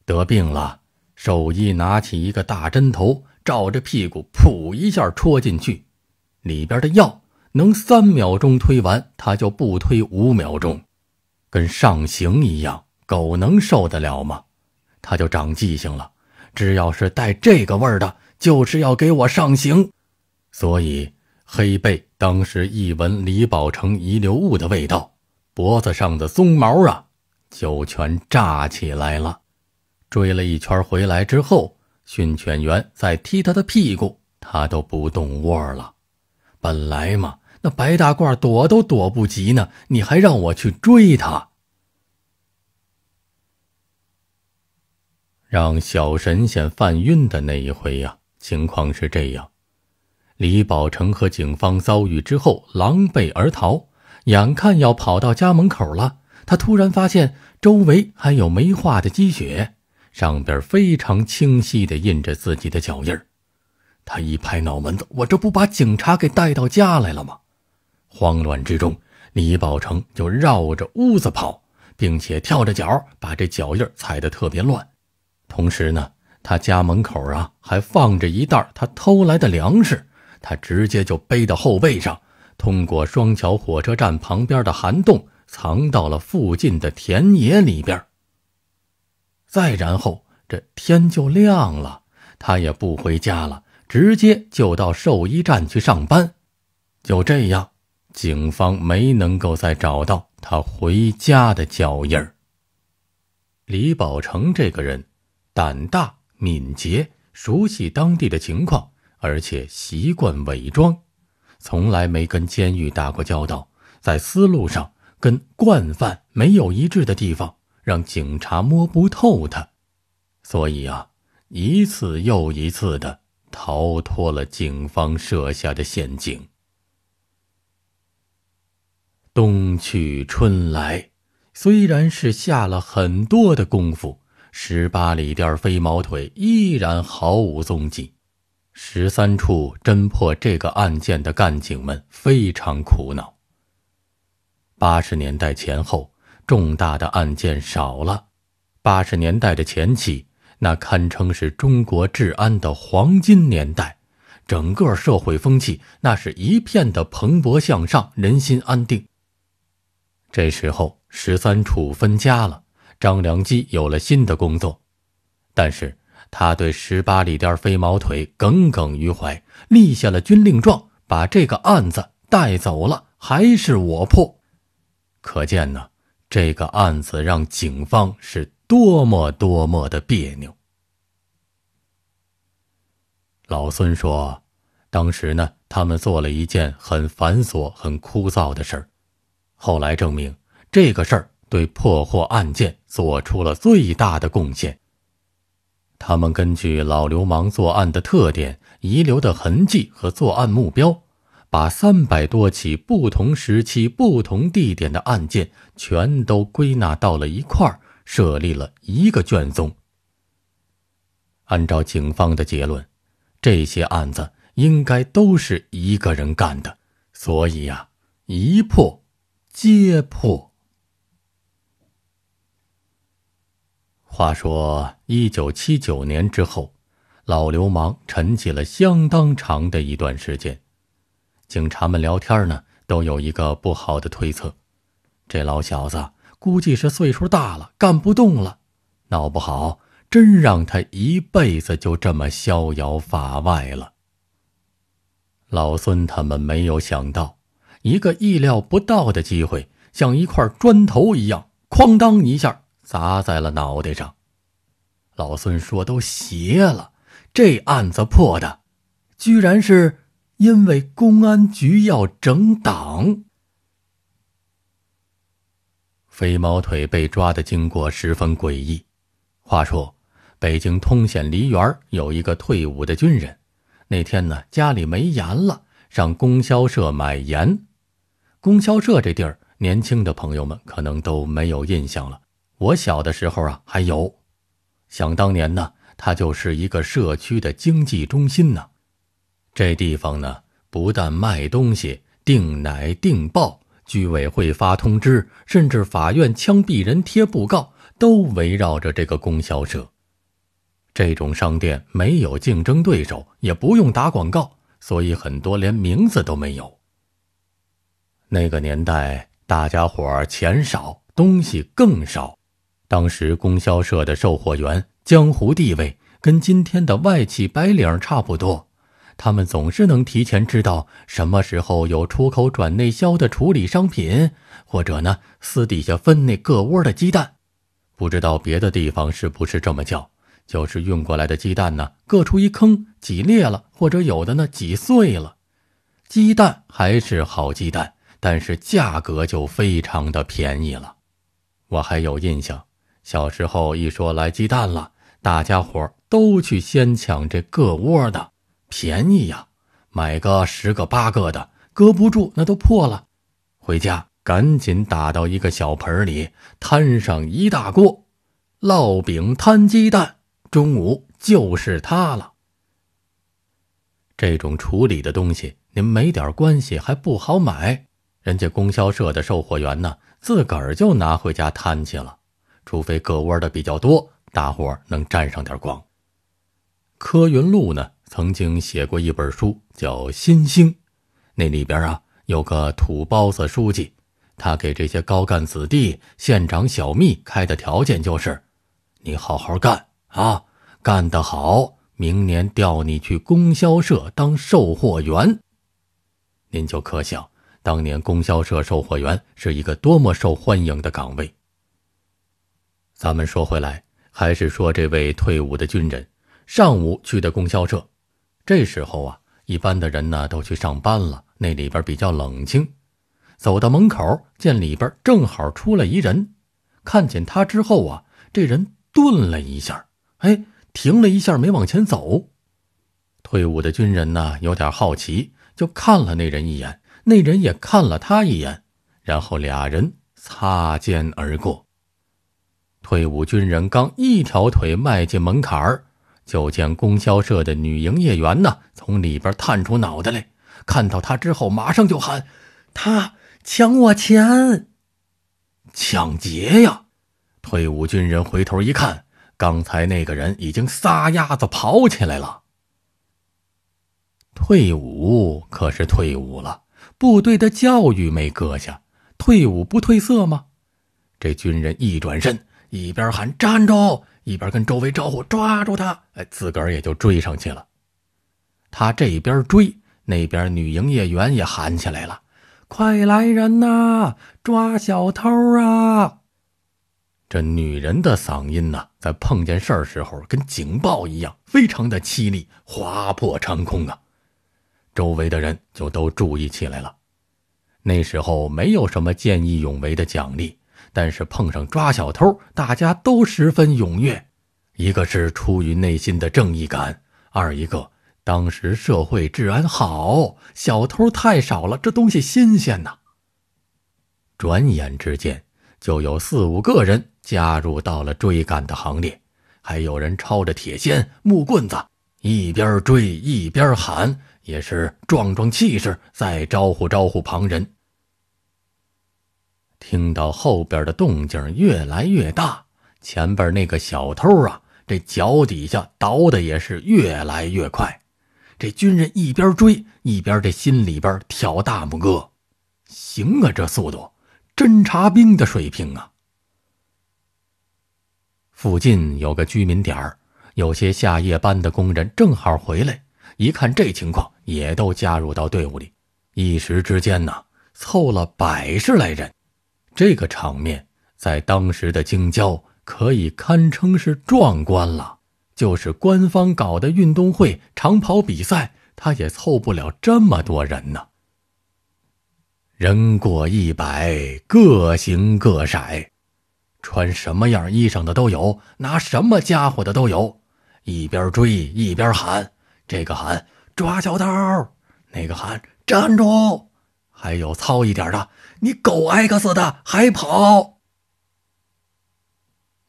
得病了，兽医拿起一个大针头，照着屁股噗一下戳进去，里边的药能三秒钟推完，他就不推五秒钟，跟上刑一样。狗能受得了吗？他就长记性了，只要是带这个味儿的，就是要给我上刑。所以黑背。当时一闻李宝成遗留物的味道，脖子上的鬃毛啊就全炸起来了。追了一圈回来之后，训犬员再踢他的屁股，他都不动窝了。本来嘛，那白大褂躲都躲不及呢，你还让我去追他？让小神仙犯晕的那一回呀，情况是这样。李宝成和警方遭遇之后，狼狈而逃，眼看要跑到家门口了，他突然发现周围还有没化的积雪，上边非常清晰地印着自己的脚印他一拍脑门子：“我这不把警察给带到家来了吗？”慌乱之中，李宝成就绕着屋子跑，并且跳着脚把这脚印踩得特别乱。同时呢，他家门口啊还放着一袋他偷来的粮食。他直接就背到后背上，通过双桥火车站旁边的涵洞，藏到了附近的田野里边。再然后，这天就亮了，他也不回家了，直接就到兽医站去上班。就这样，警方没能够再找到他回家的脚印儿。李宝成这个人，胆大、敏捷，熟悉当地的情况。而且习惯伪装，从来没跟监狱打过交道，在思路上跟惯犯没有一致的地方，让警察摸不透他。所以啊，一次又一次的逃脱了警方设下的陷阱。冬去春来，虽然是下了很多的功夫，十八里店飞毛腿依然毫无踪迹。十三处侦破这个案件的干警们非常苦恼。八十年代前后，重大的案件少了。八十年代的前期，那堪称是中国治安的黄金年代，整个社会风气那是一片的蓬勃向上，人心安定。这时候，十三处分家了，张良基有了新的工作，但是。他对十八里店飞毛腿耿耿于怀，立下了军令状，把这个案子带走了，还是我破。可见呢，这个案子让警方是多么多么的别扭。老孙说，当时呢，他们做了一件很繁琐、很枯燥的事儿，后来证明这个事儿对破获案件做出了最大的贡献。他们根据老流氓作案的特点、遗留的痕迹和作案目标，把三百多起不同时期、不同地点的案件全都归纳到了一块儿，设立了一个卷宗。按照警方的结论，这些案子应该都是一个人干的，所以呀，一破皆破。话说，一九七九年之后，老流氓沉寂了相当长的一段时间。警察们聊天呢，都有一个不好的推测：这老小子估计是岁数大了，干不动了，闹不好真让他一辈子就这么逍遥法外了。老孙他们没有想到，一个意料不到的机会，像一块砖头一样，哐当一下。砸在了脑袋上，老孙说：“都邪了，这案子破的，居然是因为公安局要整党。”飞毛腿被抓的经过十分诡异。话说，北京通县梨园有一个退伍的军人，那天呢，家里没盐了，上供销社买盐。供销社这地儿，年轻的朋友们可能都没有印象了。我小的时候啊，还有，想当年呢，它就是一个社区的经济中心呢。这地方呢，不但卖东西、订奶、订报、居委会发通知，甚至法院枪毙人贴布告，都围绕着这个供销社。这种商店没有竞争对手，也不用打广告，所以很多连名字都没有。那个年代，大家伙儿钱少，东西更少。当时供销社的售货员江湖地位跟今天的外企白领差不多，他们总是能提前知道什么时候有出口转内销的处理商品，或者呢私底下分那个窝的鸡蛋，不知道别的地方是不是这么叫，就是运过来的鸡蛋呢，各出一坑挤裂了，或者有的呢挤碎了，鸡蛋还是好鸡蛋，但是价格就非常的便宜了，我还有印象。小时候一说来鸡蛋了，大家伙都去先抢这个窝的便宜呀，买个十个八个的，搁不住那都破了。回家赶紧打到一个小盆里，摊上一大锅，烙饼摊鸡蛋，中午就是它了。这种处理的东西，您没点关系还不好买，人家供销社的售货员呢，自个儿就拿回家摊去了。除非搁窝的比较多，大伙能沾上点光。柯云路呢，曾经写过一本书，叫《新星》，那里边啊有个土包子书记，他给这些高干子弟县长小秘开的条件就是：你好好干啊，干得好，明年调你去供销社当售货员。您就可想，当年供销社售货员是一个多么受欢迎的岗位。咱们说回来，还是说这位退伍的军人，上午去的供销社，这时候啊，一般的人呢都去上班了，那里边比较冷清。走到门口，见里边正好出来一人，看见他之后啊，这人顿了一下，哎，停了一下，没往前走。退伍的军人呢有点好奇，就看了那人一眼，那人也看了他一眼，然后俩人擦肩而过。退伍军人刚一条腿迈进门槛儿，就见供销社的女营业员呢从里边探出脑袋来，看到他之后，马上就喊：“他抢我钱，抢劫呀！”退伍军人回头一看，刚才那个人已经撒丫子跑起来了。退伍可是退伍了，部队的教育没搁下，退伍不褪色吗？这军人一转身。一边喊“站住”，一边跟周围招呼：“抓住他！”哎，自个儿也就追上去了。他这边追，那边女营业员也喊起来了：“快来人呐，抓小偷啊！”这女人的嗓音呢，在碰见事儿时候跟警报一样，非常的凄厉，划破长空啊！周围的人就都注意起来了。那时候没有什么见义勇为的奖励。但是碰上抓小偷，大家都十分踊跃。一个是出于内心的正义感，二一个当时社会治安好，小偷太少了，这东西新鲜呐。转眼之间，就有四五个人加入到了追赶的行列，还有人抄着铁锨、木棍子，一边追一边喊，也是壮壮气势，再招呼招呼旁人。听到后边的动静越来越大，前边那个小偷啊，这脚底下倒的也是越来越快。这军人一边追一边这心里边挑大拇哥，行啊，这速度，侦察兵的水平啊。附近有个居民点儿，有些下夜班的工人正好回来，一看这情况，也都加入到队伍里，一时之间呢，凑了百十来人。这个场面在当时的京郊可以堪称是壮观了，就是官方搞的运动会长跑比赛，他也凑不了这么多人呢。人过一百，各形各色，穿什么样衣裳的都有，拿什么家伙的都有，一边追一边喊，这个喊抓小偷，那个喊站住，还有糙一点的。你狗 X 的还跑！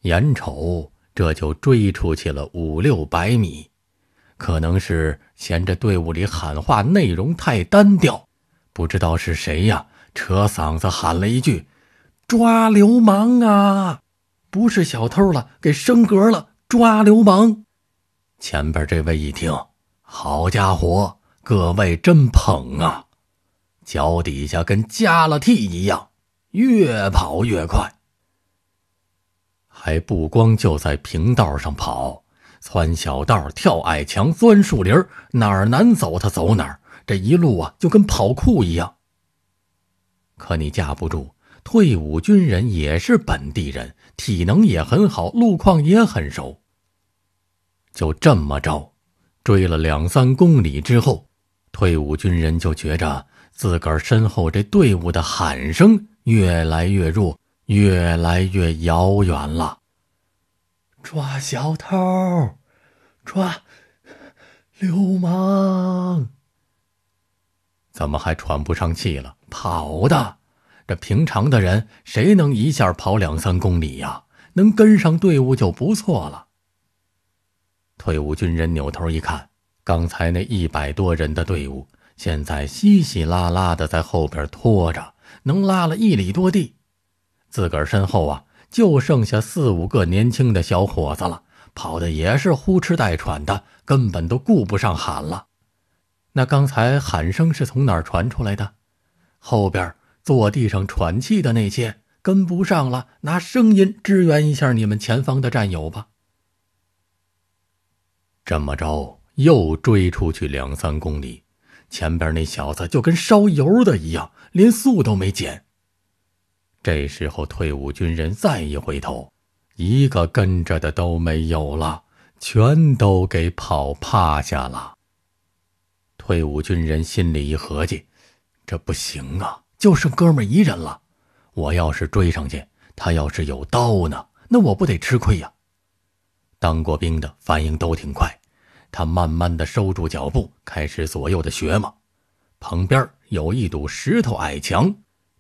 眼瞅这就追出去了五六百米，可能是嫌这队伍里喊话内容太单调，不知道是谁呀，扯嗓子喊了一句：“抓流氓啊！不是小偷了，给升格了，抓流氓！”前边这位一听，好家伙，各位真捧啊！脚底下跟加了 t 一样，越跑越快。还不光就在平道上跑，窜小道、跳矮墙、钻树林，哪儿难走他走哪儿。这一路啊，就跟跑酷一样。可你架不住，退伍军人也是本地人，体能也很好，路况也很熟。就这么着，追了两三公里之后，退伍军人就觉着。自个儿身后这队伍的喊声越来越弱，越来越遥远了。抓小偷，抓流氓，怎么还喘不上气了？跑的，这平常的人谁能一下跑两三公里呀？能跟上队伍就不错了。退伍军人扭头一看，刚才那一百多人的队伍。现在稀稀拉拉的在后边拖着，能拉了一里多地，自个儿身后啊，就剩下四五个年轻的小伙子了，跑的也是呼哧带喘的，根本都顾不上喊了。那刚才喊声是从哪儿传出来的？后边坐地上喘气的那些跟不上了，拿声音支援一下你们前方的战友吧。这么着，又追出去两三公里。前边那小子就跟烧油的一样，连速都没减。这时候退伍军人再一回头，一个跟着的都没有了，全都给跑趴下了。退伍军人心里一合计，这不行啊，就剩哥们一人了。我要是追上去，他要是有刀呢，那我不得吃亏呀？当过兵的反应都挺快。他慢慢的收住脚步，开始左右的学摸。旁边有一堵石头矮墙，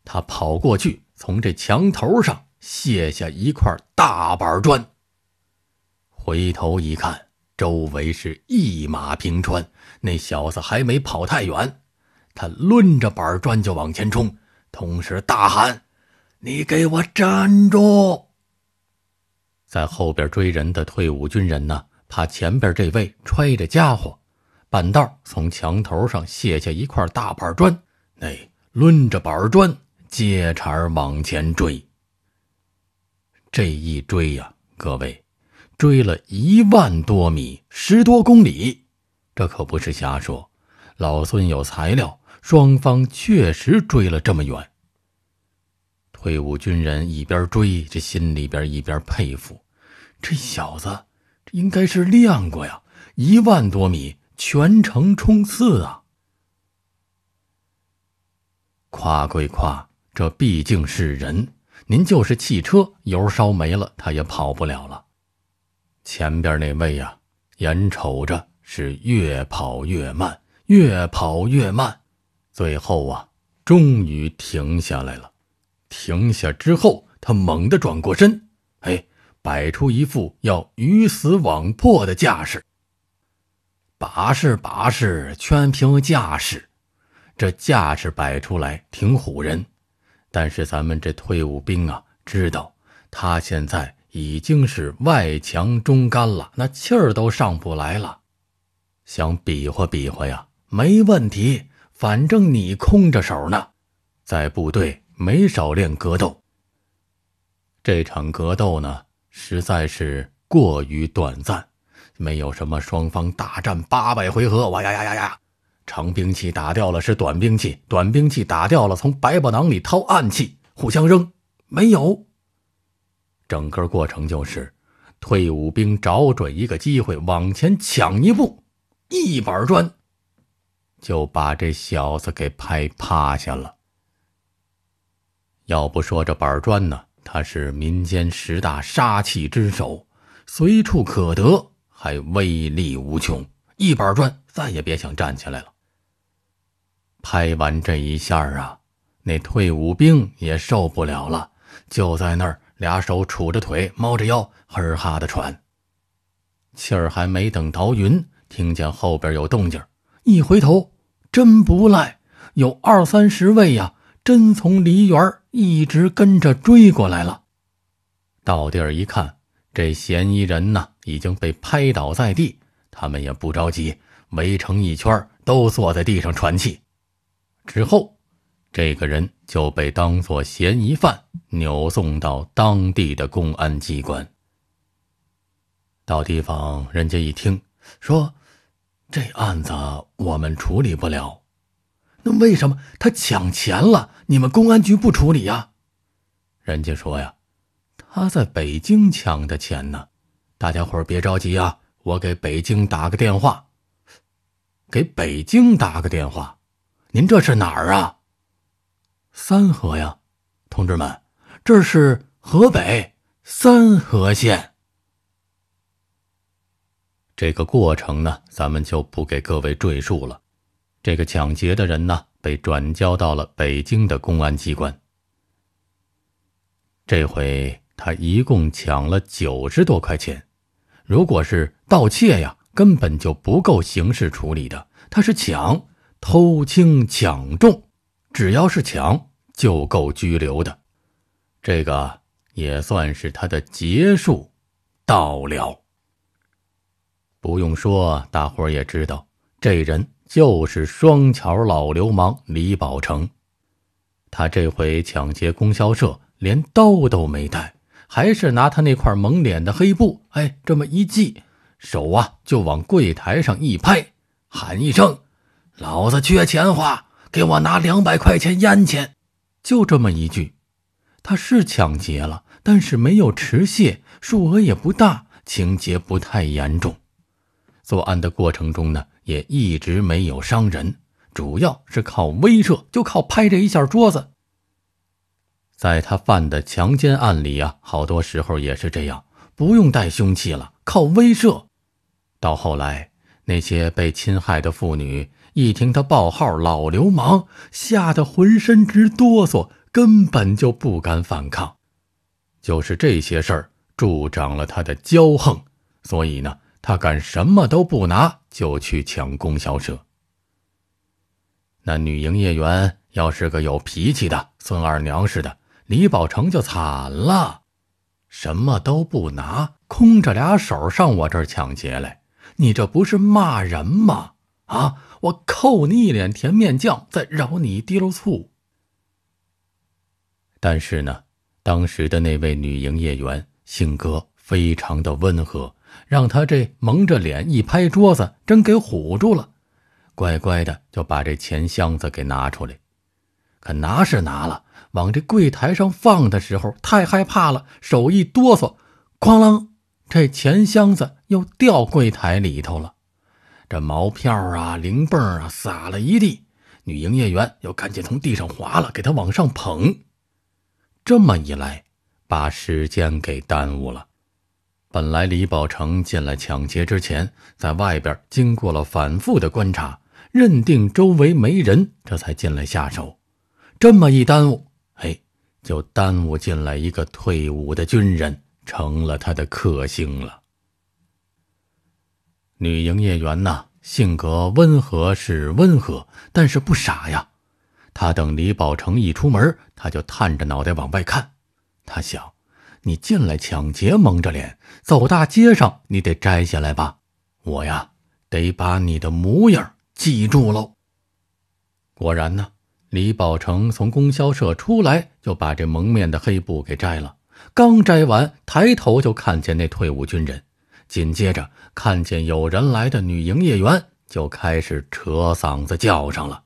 他跑过去，从这墙头上卸下一块大板砖。回头一看，周围是一马平川，那小子还没跑太远，他抡着板砖就往前冲，同时大喊：“你给我站住！”在后边追人的退伍军人呢？他前边这位揣着家伙，半道从墙头上卸下一块大板砖，那抡着板砖接茬往前追。这一追呀，各位，追了一万多米，十多公里，这可不是瞎说，老孙有材料，双方确实追了这么远。退伍军人一边追，这心里边一边佩服，这小子。应该是亮过呀，一万多米全程冲刺啊！夸归夸，这毕竟是人。您就是汽车油烧没了，他也跑不了了。前边那位呀，眼瞅着是越跑越慢，越跑越慢，最后啊，终于停下来了。停下之后，他猛地转过身，哎。摆出一副要鱼死网破的架势，把式把式，全凭架势。这架势摆出来挺唬人，但是咱们这退伍兵啊，知道他现在已经是外强中干了，那气儿都上不来了。想比划比划呀，没问题，反正你空着手呢，在部队没少练格斗。这场格斗呢。实在是过于短暂，没有什么双方大战八百回合，哇呀呀呀呀，长兵器打掉了是短兵器，短兵器打掉了从百宝囊里掏暗器，互相扔，没有。整个过程就是，退伍兵找准一个机会往前抢一步，一板砖，就把这小子给拍趴下了。要不说这板砖呢？他是民间十大杀器之首，随处可得，还威力无穷。一板砖，再也别想站起来了。拍完这一下啊，那退伍兵也受不了了，就在那儿，俩手杵着腿，猫着腰，哈哈的喘气儿，还没等倒匀，听见后边有动静，一回头，真不赖，有二三十位呀，真从梨园一直跟着追过来了，到地儿一看，这嫌疑人呢已经被拍倒在地，他们也不着急，围成一圈都坐在地上喘气。之后，这个人就被当做嫌疑犯扭送到当地的公安机关。到地方，人家一听说，这案子我们处理不了。为什么他抢钱了？你们公安局不处理呀？人家说呀，他在北京抢的钱呢。大家伙别着急啊，我给北京打个电话。给北京打个电话，您这是哪儿啊？三河呀，同志们，这是河北三河县。这个过程呢，咱们就不给各位赘述了。这个抢劫的人呢，被转交到了北京的公安机关。这回他一共抢了九十多块钱，如果是盗窃呀，根本就不够刑事处理的。他是抢，偷轻抢重，只要是抢就够拘留的。这个也算是他的劫数到了。不用说，大伙儿也知道这人。就是双桥老流氓李宝成，他这回抢劫供销社，连刀都没带，还是拿他那块蒙脸的黑布，哎，这么一系，手啊就往柜台上一拍，喊一声：“老子缺钱花，给我拿两百块钱烟钱。”就这么一句，他是抢劫了，但是没有持械，数额也不大，情节不太严重。作案的过程中呢。也一直没有伤人，主要是靠威慑，就靠拍这一下桌子。在他犯的强奸案里啊，好多时候也是这样，不用带凶器了，靠威慑。到后来，那些被侵害的妇女一听他报号“老流氓”，吓得浑身直哆嗦，根本就不敢反抗。就是这些事儿助长了他的骄横，所以呢。他敢什么都不拿就去抢供销社，那女营业员要是个有脾气的孙二娘似的，李宝成就惨了。什么都不拿，空着俩手上我这儿抢劫来，你这不是骂人吗？啊，我扣你一脸甜面酱，再饶你一滴溜醋。但是呢，当时的那位女营业员性格非常的温和。让他这蒙着脸一拍桌子，真给唬住了，乖乖的就把这钱箱子给拿出来。可拿是拿了，往这柜台上放的时候太害怕了，手一哆嗦，哐啷，这钱箱子又掉柜台里头了。这毛票啊、零蹦啊，撒了一地。女营业员又赶紧从地上划了，给他往上捧。这么一来，把时间给耽误了。本来李宝成进来抢劫之前，在外边经过了反复的观察，认定周围没人，这才进来下手。这么一耽误，哎，就耽误进来一个退伍的军人，成了他的克星了。女营业员呐，性格温和是温和，但是不傻呀。她等李宝成一出门，她就探着脑袋往外看，她想。你进来抢劫，蒙着脸走大街上，你得摘下来吧？我呀，得把你的模样记住喽。果然呢，李宝成从供销社出来，就把这蒙面的黑布给摘了。刚摘完，抬头就看见那退伍军人，紧接着看见有人来的女营业员，就开始扯嗓子叫上了。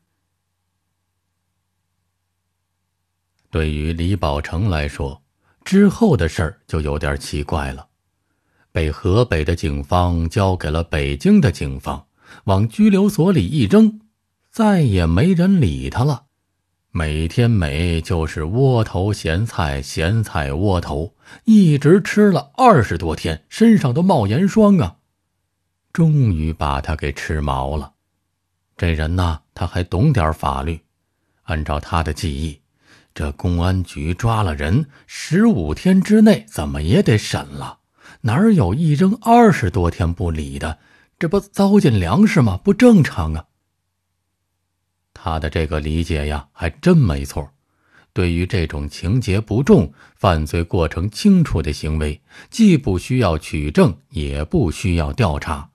对于李宝成来说，之后的事儿就有点奇怪了，被河北的警方交给了北京的警方，往拘留所里一扔，再也没人理他了。每天每就是窝头咸菜，咸菜窝头，一直吃了二十多天，身上都冒盐霜啊！终于把他给吃毛了。这人呐，他还懂点法律，按照他的记忆。这公安局抓了人，十五天之内怎么也得审了，哪有一扔二十多天不理的？这不糟践粮食吗？不正常啊！他的这个理解呀，还真没错。对于这种情节不重、犯罪过程清楚的行为，既不需要取证，也不需要调查，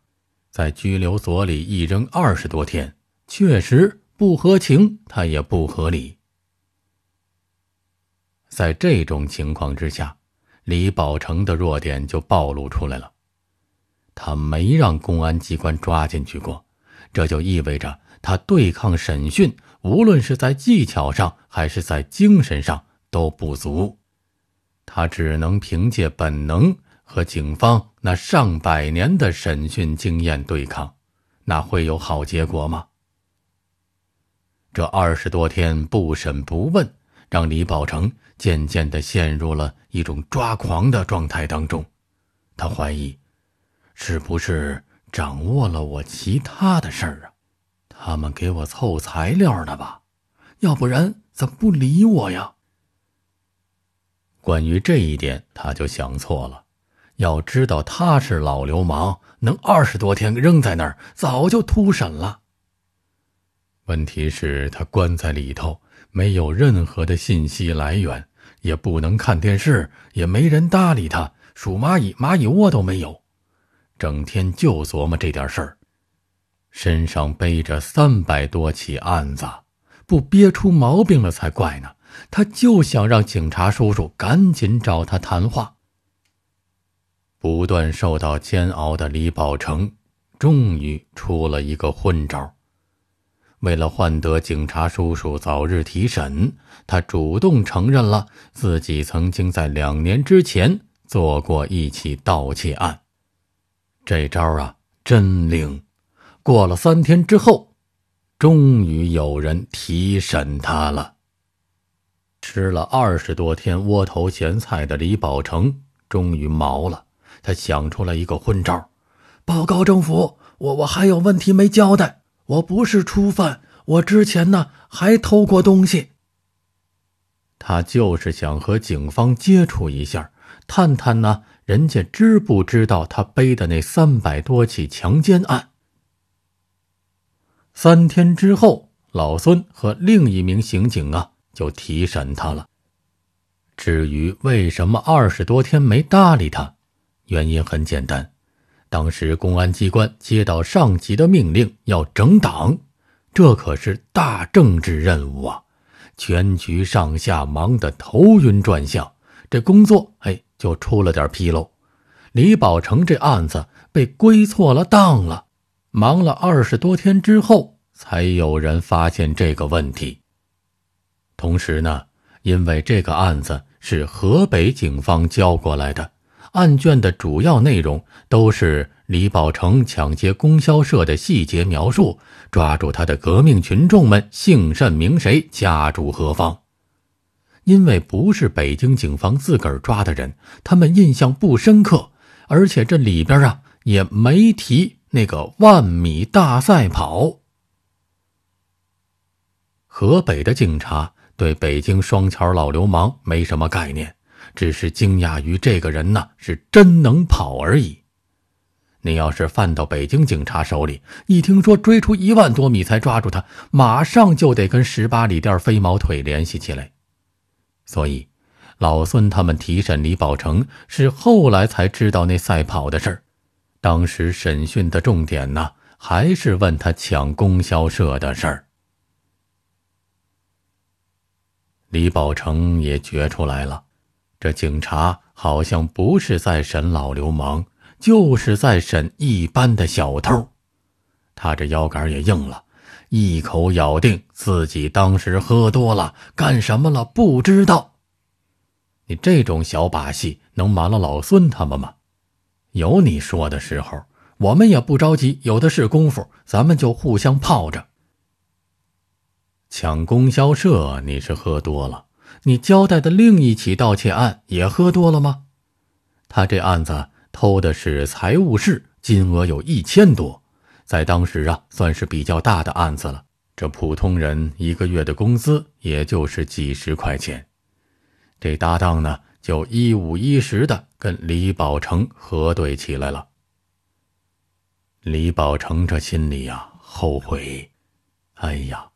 在拘留所里一扔二十多天，确实不合情，他也不合理。在这种情况之下，李宝成的弱点就暴露出来了。他没让公安机关抓进去过，这就意味着他对抗审讯，无论是在技巧上还是在精神上都不足。他只能凭借本能和警方那上百年的审讯经验对抗，那会有好结果吗？这二十多天不审不问。让李宝成渐渐地陷入了一种抓狂的状态当中，他怀疑是不是掌握了我其他的事儿啊？他们给我凑材料呢吧？要不然怎么不理我呀？关于这一点，他就想错了。要知道他是老流氓，能二十多天扔在那儿，早就突审了。问题是，他关在里头。没有任何的信息来源，也不能看电视，也没人搭理他，数蚂蚁、蚂蚁窝都没有，整天就琢磨这点事儿，身上背着三百多起案子，不憋出毛病了才怪呢。他就想让警察叔叔赶紧找他谈话。不断受到煎熬的李宝成，终于出了一个昏招。为了换得警察叔叔早日提审，他主动承认了自己曾经在两年之前做过一起盗窃案。这招啊，真灵！过了三天之后，终于有人提审他了。吃了二十多天窝头咸菜的李宝成终于毛了，他想出了一个昏招：“报告政府，我我还有问题没交代。”我不是初犯，我之前呢还偷过东西。他就是想和警方接触一下，探探呢人家知不知道他背的那三百多起强奸案。三天之后，老孙和另一名刑警啊就提审他了。至于为什么二十多天没搭理他，原因很简单。当时公安机关接到上级的命令，要整党，这可是大政治任务啊！全局上下忙得头晕转向，这工作哎就出了点纰漏。李宝成这案子被归错了档了，忙了二十多天之后，才有人发现这个问题。同时呢，因为这个案子是河北警方交过来的。案卷的主要内容都是李宝成抢劫供销社的细节描述，抓住他的革命群众们姓甚名谁，家住何方。因为不是北京警方自个儿抓的人，他们印象不深刻，而且这里边啊也没提那个万米大赛跑。河北的警察对北京双桥老流氓没什么概念。只是惊讶于这个人呐是真能跑而已。你要是犯到北京警察手里，一听说追出一万多米才抓住他，马上就得跟十八里店飞毛腿联系起来。所以，老孙他们提审李宝成是后来才知道那赛跑的事儿。当时审讯的重点呢，还是问他抢供销社的事儿。李宝成也觉出来了。这警察好像不是在审老流氓，就是在审一般的小偷。他这腰杆也硬了，一口咬定自己当时喝多了，干什么了不知道。你这种小把戏能瞒了老孙他们吗？有你说的时候，我们也不着急，有的是功夫，咱们就互相泡着。抢供销社，你是喝多了。你交代的另一起盗窃案也喝多了吗？他这案子偷的是财务室，金额有一千多，在当时啊，算是比较大的案子了。这普通人一个月的工资也就是几十块钱，这搭档呢就一五一十的跟李宝成核对起来了。李宝成这心里呀后悔，哎呀。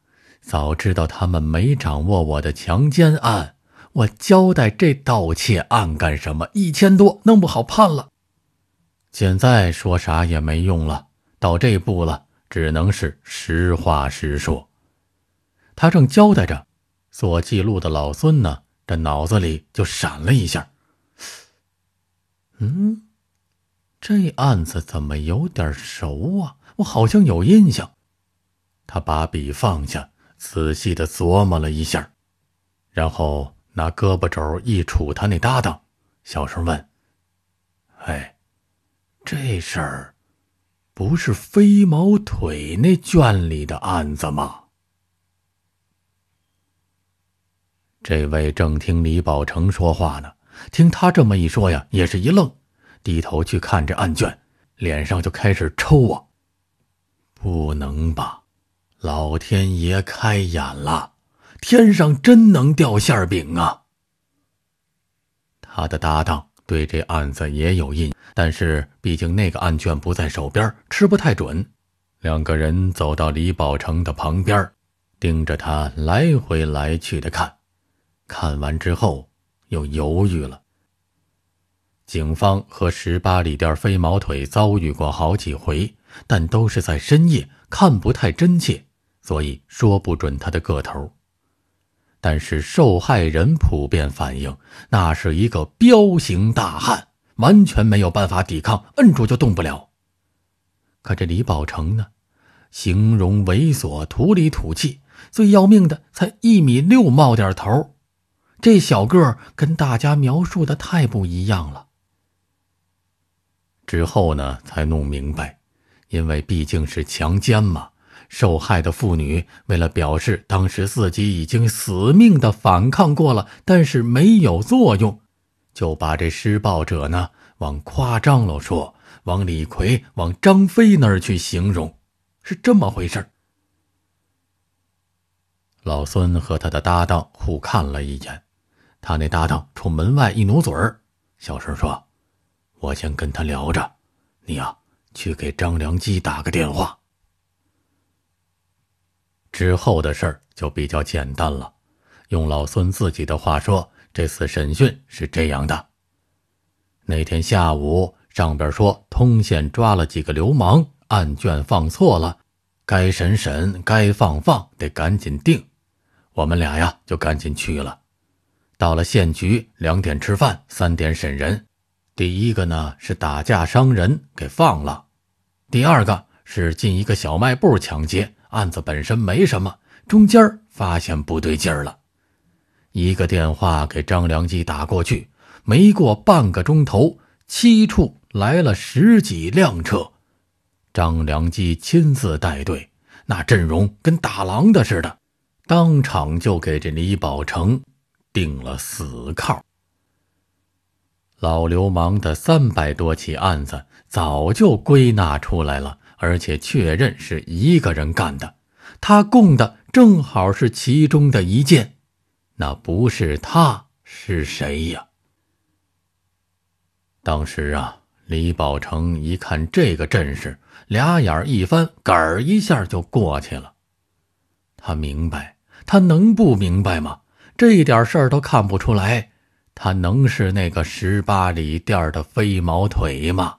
早知道他们没掌握我的强奸案，我交代这盗窃案干什么？一千多，弄不好判了。现在说啥也没用了，到这步了，只能是实话实说。他正交代着，做记录的老孙呢，这脑子里就闪了一下。嗯，这案子怎么有点熟啊？我好像有印象。他把笔放下。仔细的琢磨了一下，然后拿胳膊肘一杵他那搭档，小声问：“哎，这事儿不是飞毛腿那卷里的案子吗？”这位正听李宝成说话呢，听他这么一说呀，也是一愣，低头去看这案卷，脸上就开始抽啊，不能吧？老天爷开眼了，天上真能掉馅饼啊！他的搭档对这案子也有印但是毕竟那个案卷不在手边，吃不太准。两个人走到李宝成的旁边，盯着他来回来去的看，看完之后又犹豫了。警方和十八里店飞毛腿遭遇过好几回，但都是在深夜，看不太真切。所以说不准他的个头，但是受害人普遍反映，那是一个彪形大汉，完全没有办法抵抗，摁住就动不了。可这李宝成呢，形容猥琐、土里土气，最要命的才一米六，冒点头，这小个跟大家描述的太不一样了。之后呢，才弄明白，因为毕竟是强奸嘛。受害的妇女为了表示当时自己已经死命的反抗过了，但是没有作用，就把这施暴者呢往夸张了说，往李逵、往张飞那儿去形容，是这么回事。老孙和他的搭档互看了一眼，他那搭档冲门外一努嘴儿，小声说：“我先跟他聊着，你呀去给张良基打个电话。”之后的事儿就比较简单了，用老孙自己的话说，这次审讯是这样的。那天下午，上边说通县抓了几个流氓，案卷放错了，该审审，该放放，得赶紧定。我们俩呀就赶紧去了。到了县局，两点吃饭，三点审人。第一个呢是打架伤人，给放了；第二个是进一个小卖部抢劫。案子本身没什么，中间儿发现不对劲儿了，一个电话给张良基打过去，没过半个钟头，七处来了十几辆车，张良基亲自带队，那阵容跟打狼的似的，当场就给这李宝成定了死铐。老流氓的三百多起案子早就归纳出来了。而且确认是一个人干的，他供的正好是其中的一件，那不是他是谁呀？当时啊，李宝成一看这个阵势，俩眼一翻，杆儿一下就过去了。他明白，他能不明白吗？这点事儿都看不出来，他能是那个十八里店的飞毛腿吗？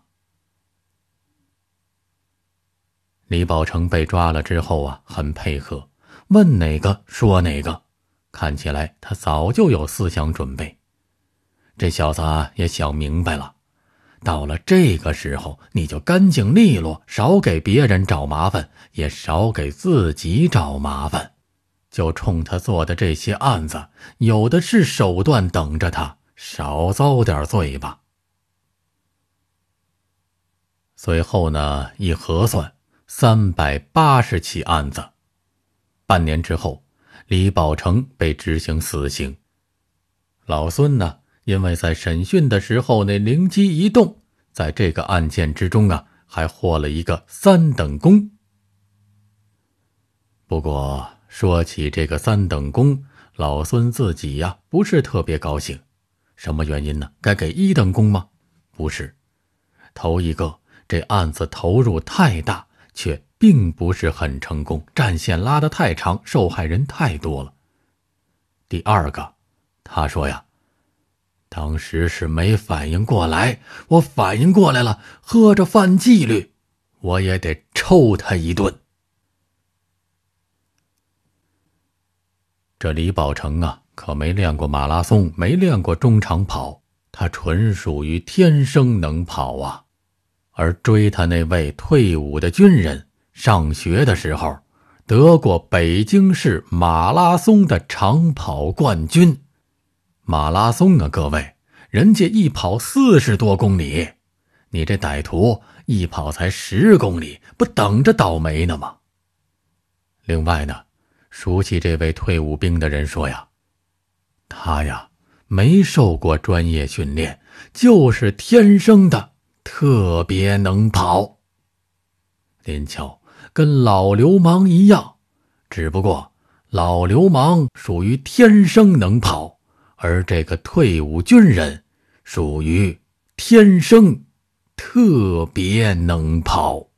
李宝成被抓了之后啊，很配合，问哪个说哪个，看起来他早就有思想准备。这小子也想明白了，到了这个时候，你就干净利落，少给别人找麻烦，也少给自己找麻烦。就冲他做的这些案子，有的是手段等着他，少遭点罪吧。随后呢，一核算。三百八十起案子，半年之后，李宝成被执行死刑。老孙呢，因为在审讯的时候那灵机一动，在这个案件之中啊，还获了一个三等功。不过说起这个三等功，老孙自己呀不是特别高兴，什么原因呢？该给一等功吗？不是，头一个这案子投入太大。却并不是很成功，战线拉得太长，受害人太多了。第二个，他说呀，当时是没反应过来，我反应过来了，喝着犯纪律，我也得抽他一顿。这李宝成啊，可没练过马拉松，没练过中长跑，他纯属于天生能跑啊。而追他那位退伍的军人，上学的时候得过北京市马拉松的长跑冠军。马拉松啊，各位，人家一跑四十多公里，你这歹徒一跑才十公里，不等着倒霉呢吗？另外呢，熟悉这位退伍兵的人说呀，他呀没受过专业训练，就是天生的。特别能跑，林巧跟老流氓一样，只不过老流氓属于天生能跑，而这个退伍军人属于天生特别能跑。